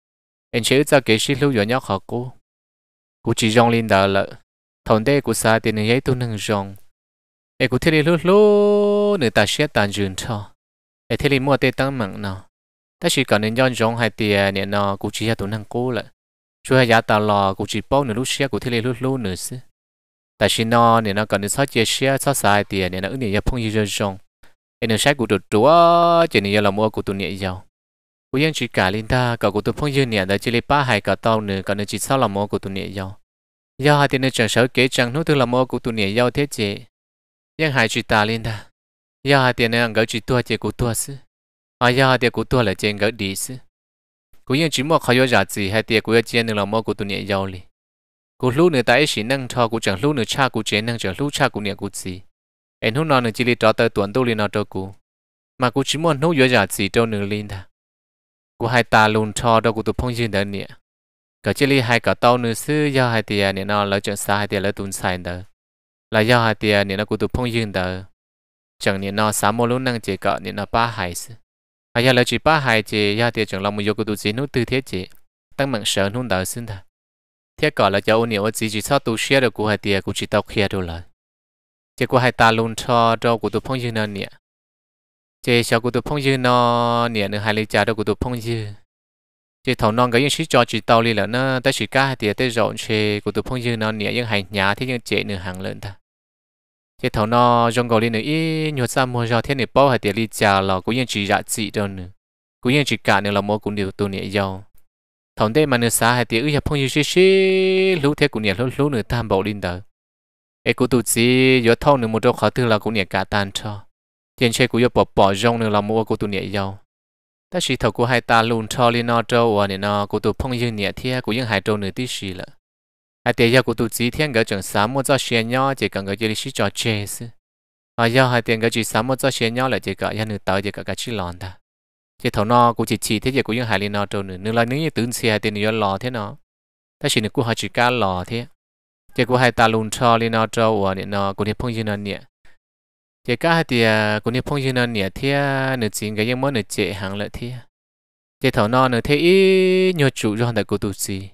anh chế ra cái xí lưu rồi nhóc họ cô cô chỉ rong linh đầu là thằng đây của xa tiền này giấy tôi nâng rong ấy cô thấy lưu lưu nửa ta sẽ tàn dừng cho ấy thấy mua tê tăng mặn nào ta chỉ còn nên dọn rong hay tiền nè nó cô chỉ là tụi nâng cô chú lò cô chỉ bao nửa nửa lại ช่วยยาตาลอกูจีป้อหนึ่งลูกเชียกูที่เลยลูกลูกหนึ่งสิแต่ชินอเนี่ยนะก่อนนึกซอเจเชียซอสายเตียเนี่ยนะอึเนี่ยพงยี่เจงจงเอ็นใช้กูตัวตัวเจเนี่ยเรามัวกูตัวเนี่ยยาวกูยังจีกาลินดากับกูตัวพงยี่เนี่ยแต่จีเลป้าหายกับเต้าเนื้อก่อนนึกจีซอเรามัวกูตัวเนี่ยยาวยาวที่นึกจังเสาเก๋จังนู้ถึงเรามัวกูตัวเนี่ยยาวเทเจยังหายจีตาลินดายาวที่นึกกับจีตัวเจกูตัวซึอายาวที่กูตัวเลยเจงกับดีซึกูยังจีมัวเขาโยจ่าจีให้เตียกูยังเจนึกเรามัวกูตัวเนี่ยยาวเลยกูรู้เนื้อแต่ไอ้สินั่งทอกูจังรู้เนื้อชากูเจนั่งจังรู้ชากูเนี่ยกูจีเอ็นหุ่นนอนเนื้อจิลิจอเตอร์ตัวนตู้ลีนอตัวกูมากูชิมอนนู้เยอะจากจีเจ้าเนื้อลินท่ากูให้ตาลุนทอดกูตัวพงยืนเดินเนี่ยก็จิลิให้กับเต้าเนื้อซื้อยาให้เตียเนี่ยนอนแล้วจังซาให้เตียแล้วตุนใส่เด้อแล้วยาให้เตียเนี่ยนอกูตัวพงยืนเด้อจังเนี่ยนอสามโมลุนนั่งเจกะเนี่ยนอป้าหายซึหายาแล้วจีป้าหายเจยาเตียจังเราไม่ยกกูตัวจีนู้ตื้อเทียเจตั้งมั่งเสรินุ่นเด้อซึ่งท่า thế cả là cho ôn nhiều chỉ chỉ cho tôi sửa được cụ hai tiệt cụ chỉ tao kia đâu là chỉ của hai ta luôn cho cho cụ tụi phong như nó nè chỉ sao cụ tụi phong dư nó nè nữa hai lý cha đâu của tụi phong dư chỉ thầu non cái những sự cho chỉ tao li là nó tới sĩ ca hai tiệt tới rộn chỉ của tụi phong dư nó nè những hai nhà thì những chế nửa hàng lớn ta chỉ thầu nó trong gò li nữa ý nhiều sao mua cho thế này bao hai tiệt lý cha là cũng những chỉ dạ chỉ đâu nữa cũng những chỉ cả nữa là mua cũng điều tu nè giàu thằng đấy mà nửa xa hay ư nhập phong yêu xí xí lú thế cũng nhẹ lú lú nữa tam bảo linh đó ấy cũng tụt gì giờ thâu nữa một chỗ khó tư là cũng nhẹ cả tan cho tiền xe cũng giờ bỏ bỏ rong nữa là mua cũng tụt nhẹ giàu ta chỉ thầu của hai ta luôn cho linh nó trâu và nè nó cũng tụt phong yêu nhẹ thế cũng những hai trâu nữa tí xí lợ hai tiếc giờ cũng tụt gì thiên gỡ chẳng sáng mua cho xe nhau chỉ cần gỡ chơi xí cho chết, à giờ hai tiền gỡ chỉ sáng mua cho xe nhau là chỉ gỡ nhà nửa tàu chỉ gỡ cả chỉ lòn ta chỉ thầu nó cũng chỉ chỉ thế giới của những hải liên nó trâu nữa nhưng là nếu như tưởng xe thì nó lò thế nó ta chỉ được của họ chỉ cá lò thế chỉ của hai ta luôn cho liên nó trâu ở nó cũng như phong như nó nhẹ chỉ cá hai thì à, cũng như phong như nó nhẹ thế à, nửa chín cái những món nửa chế hàng lợi thế chỉ thầu nó nửa thế ít nhiều chủ do hàng của tu sĩ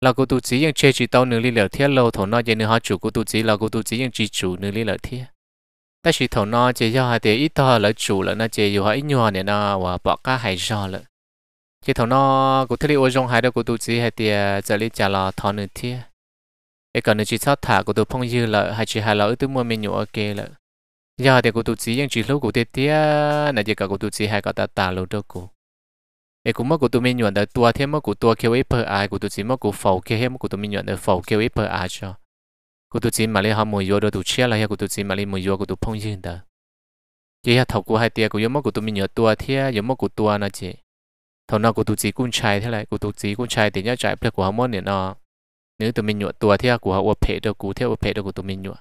là của tu sĩ những chơi chỉ tao nửa liên lợi thế lâu thầu nó chỉ nửa họ chủ của tu sĩ là của tu sĩ những chỉ chủ nửa liên lợi thế ta chỉ thầu nó chỉ do hai tiền ít to là chủ là nó chỉ dù hai nhỏ này nó và bỏ cả hai do là chỉ thầu nó cũng thấy ô rong hai đó cũng tu chỉ hai tiền giờ lấy trả là thọ nữa thiệt cái còn nữa chỉ sót thả của tôi phong dư là hai chỉ hai lỡ tôi mua mình nhủ ok là giờ thì của tôi chỉ những chỉ lúc của tôi tiếc là chỉ cả của tôi chỉ hai cả ta tả lâu đó cũng cái cũng mất của tôi mình nhủ là tua thêm mất của tua kêu ấy per ai của tôi chỉ mất của phẩu kêu hết mất của tôi mình nhủ là phẩu kêu ấy per ai cho cô tụ chỉ mà lấy hàm mồi vô đó tụ chia lại cô tụ chỉ mà lấy mồi vô cụ tụ phong duyên đó chỉ là thầu của hai tia của giống của tụ mình nhớ tua thế giống cô tua nó chỉ thầu nào cô tụ chỉ cũng chạy thế này cô tụ chỉ cũng chạy thì nhớ chạy được của hàm nên nữa, nếu tụ mình nhớ tua thế của hàm phê được cụ thế phê được của tụ mình nhớ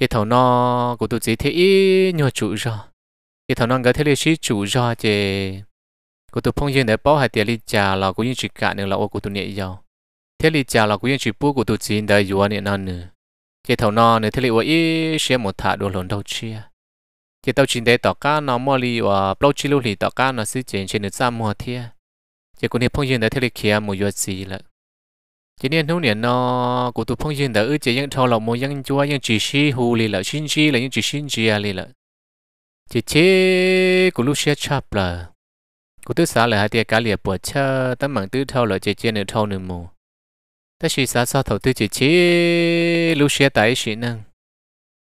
chỉ thầu nào cô tụ chỉ thế ít nhớ chủ rồi chỉ thầu nó cái thế là chỉ chủ rồi chỉ của tụ phong duyên để bảo hai tia đi trả là cũng như chỉ cả nữa là cô tụ nhẹ giàu thế đi trả là cũng như chỉ bố cô tụ chỉ đã yêu anh nên nữa chỉ thầu nó nếu thế liệu ý sẽ một thả đồ lồn đâu chia chỉ tàu chỉ để tỏ cá nó mua li và bao chi lưu li tỏ cá nó sẽ chuyển trên được ra mua thia chỉ còn hiệp phong duyên đã thế liệu kia một vật gì là chỉ nên hôm nay nó của tụ phong duyên đã ước chỉ những thầu là mua những chúa những chỉ si hù li là xin si là những chỉ xin à li là chỉ chế của lúc sẽ chập là của tứ xã là hai tia cá liệp bỏ chơi tấm mạng tứ thâu là chỉ chế được thâu nửa mù ta chỉ sáng sau thầu tư chỉ chỉ lúc xe tại chỉ năng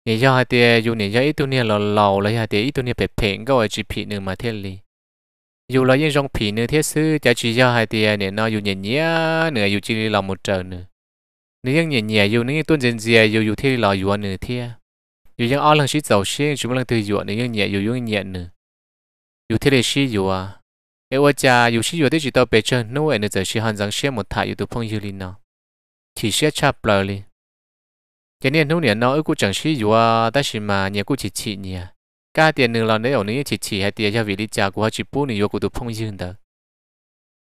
nè do hai tia dù nè do ít tu nè lò lò lấy hai tia ít tu nè bẹp phèn ở chỉ phì nè mà thiết lý dù là những dòng phì nè thiết sư chả chỉ do hai tia nè nó dù nhẹ nhẹ nè dù chỉ lò một trời nửa nếu những nhẹ nhẹ dù những tuân dân dìa dù dù thiết lò dù à nửa thiết dù những ao lần sĩ giàu xe chúng lần từ dù nè những nhẹ dù những nhẹ nửa dù thiết lệ sĩ dù à ê ôi cha dù sĩ dù tới chỉ tao bề chân nô nè giờ sĩ hàn rằng xe một thải dù tụ phong dư linh nào thì sẽ chạp lời li cái nên hôm nay nó cũng chẳng xí dù à ta chỉ mà nhà cũng chỉ chỉ nhà cả tiền nữa là nếu ở nơi chỉ chỉ hay tiền cho vị lý cha của họ chỉ bố nữa cũng được phong dương đó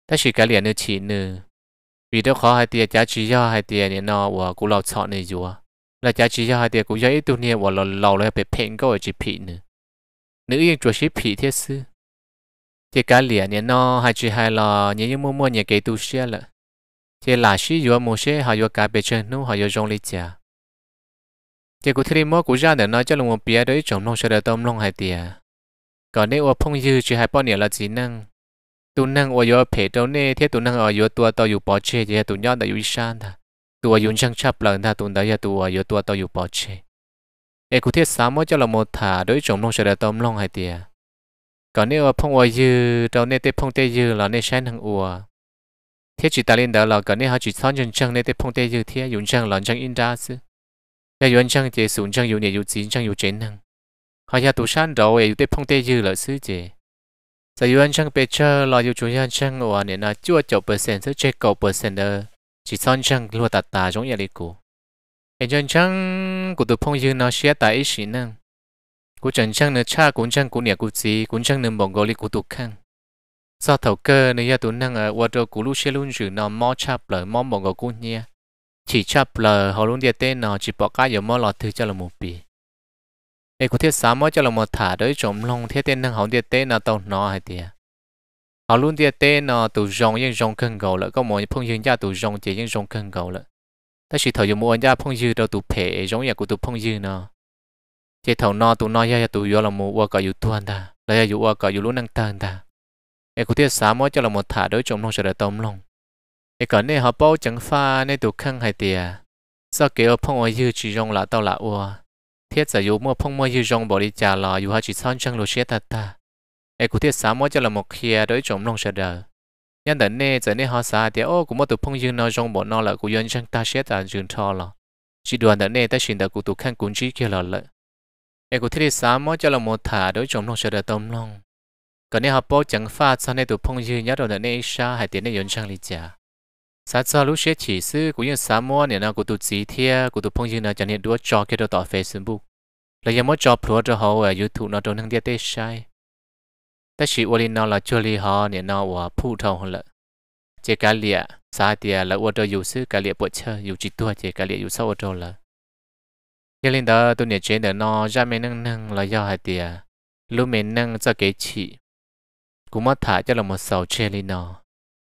ta chỉ cái liền nó chỉ nữa vì đó khó hay tiền cha chỉ cho hay tiền nhà nó và cũng lao chọn này dù à là cha chỉ cho hay tiền cũng cho ít tu nè và là lao lại bị phèn có chỉ phì nữa nữ yên chuột chỉ phì thế sư thì cái liền nhà nó hay chỉ hay là những những mua mua nhà cái tu xe là thì là sĩ vừa mua xe hay vừa cả bề trên nu họ vừa rong lý chả thì cụ thi mỗi cụ ra để nói cho lòng một bia đấy trồng nông sẽ được tôm long hai tia còn nếu ở phong dư chỉ hai bao nhiêu là chỉ năng tu năng ở vừa phải đâu nè thế tu năng ở vừa tua tàu vừa bỏ chê thì tu nhau đã vừa san ta tu ở vừa chẳng chấp lần ta tu đã giờ tu ở vừa tua tàu vừa bỏ chê ê cụ thể sáu mỗi cho là một thả đấy trồng nông sẽ được tôm long hai tia còn nếu ở phong ở dư đâu nè tê phong tê dư là nè sáng thằng ua thế chỉ ta lên đó là cái này họ chỉ sáng chân chân này để phong tê như thế dùng chân lần chân yên ra chứ để dùng chân thì dùng chân dùng này dùng chín chân dùng chín năng họ ya tu sản đầu ấy để phong tê như là sư chế giờ dùng chân bây giờ là dùng chúng chân ở này là chưa chục percent chứ chưa cầu percent đó chỉ sáng chân luôn tạt tạt giống như này cũ em chân chân của tụi phong như nó sẽ tại ý năng của chân chân nó cha cũng chân của nhà của chị cũng chân nó mong gọi của tụi khang do thầu cơ này tụ năng ở qua trâu cú lu xe luôn chữ nó mò cha lờ mò một ngô cú nia chỉ cha lờ họ luôn địa tên nó chỉ bỏ cá giờ mò lọt thứ cho là một bì để có thiết sáng mò cho là một thả đấy trộm long thiết tên năng họ địa tên nó tàu nó hay tiệt họ luôn địa tên nó tụ rong nhưng rong cân gầu lợ có mỗi phong dương gia tụ rong chỉ nhưng rong cân gầu lợ ta chỉ thầu giờ mua anh gia phong dư đâu tụ phe giống như của tụ phong dư nó chỉ thầu nó tụ nó ya tụ yo là mua qua cả yêu tuan ta lấy yêu qua cả yêu luôn năng tan ta cái cụ thể xả mỗi cho là một thả đối chống lòng sẽ là tôm lòng cái cái này họ bao chẳng pha nên tụ khăn hay tiề sau kia phong ở dư chỉ rong là tao là ua thiết giả dụ mua phong mua dư rong bỏ đi trả lò dù họ chỉ son chân lối xe ta ta cái cụ thể xả mỗi cho là một kia đối chống lòng sẽ đời nhân đợt này giờ này họ xả tiề ô cũng mua tụ phong dư nó rong bỏ nó là cụ dân chân ta xe ta dừng thò lò chỉ đoàn đợt này ta xin đợt cụ tụ khăn cũng chỉ kia lò lợi cái cụ thể xả mỗi cho là một thả đối chống lòng sẽ đời tôm lòng còn nếu họ bỏ chẳng pha cho nên tụ phong dư nhớ rồi nên sa hay tiền nên yến sang lý trả sa cho lúc sẽ chỉ sư cũng như sa mua nè nào của tụ chỉ thia của tụ phong dư nào cho nên đua trò kia đâu tỏ facebook là giờ mỗi trò pro cho họ ở youtube nó trong thằng địa tê sai ta chỉ ôn lên nó là chơi lý họ nè nào và phụ thầu hơn lợ chế cá lịa sa tiền là ôn cho dù sư cá lịa bộ chơi dù chỉ tua chế cá lịa dù sau ôn cho là cái lên đó tôi nè trên để nó ra mấy năng năng là do hai tiền lúc mình năng cho cái chỉ cú mất thả cho là một sầu chê li nó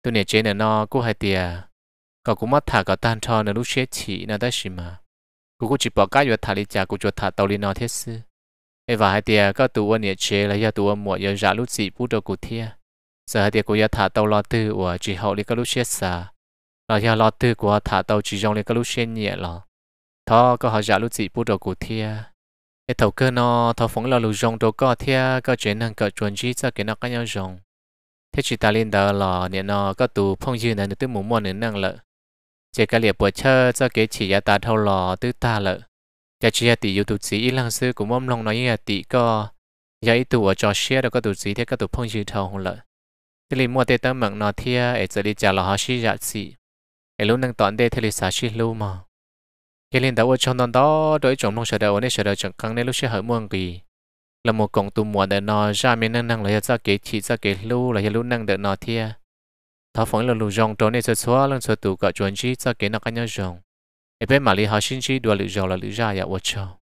tôi nè chế nè nó cú hai tia có cú mất thả có tan cho nè lúc chế chỉ nè tới gì mà cú cú chỉ bỏ cái vừa thả li chả cú cho thả tàu li nó thế sư ai và hai tia có tụi nè chế là do tụi muội giờ giả lúc gì bút đồ cú thia giờ hai tia cú giờ thả tàu lo tư của chỉ hậu li có lúc chế xả là do lo tư của thả tàu chỉ rong li có lúc chế nhẹ lo thọ có họ giả lúc gì bút đồ cú thia cái thầu cơ nó thầu phóng là lù rong đồ có thea có chuyện năng có chuẩn chỉ cho cái nó có nhau rong thế chỉ ta lên đó là nên nó có tù phong dư này từ mũ mò nên năng lợ chỉ cả liệt bữa chơi cho cái chỉ ya ta thâu lò từ ta lợ chỉ chỉ ya tỷ youtube chỉ lăng sư của mâm long nói ya tỷ có ya ít tù ở cho share đó có tù chỉ thế có tù phong dư thâu không lợ thế liền mua tê tâm mặn nó thea ở giờ đi trả lò hóa xí ya xí ở lúc năng tọn đê thế liền xả xí lưu mà khi lên đầu ở trong đó đó đối trọng nông sở đầu này sở đầu chẳng căng nên lúc sẽ hở muôn gì là một cổng tù mùa để nó ra miền năng năng là ra kế chỉ ra kế lưu là lưu năng để nó thia thảo phóng là lưu rong đó này sẽ xóa lên sở tụ cả chuẩn chỉ ra kế nó cái nhau rong em bên mà lý họ sinh chỉ đùa lưu rong là lưu ra ya ở trong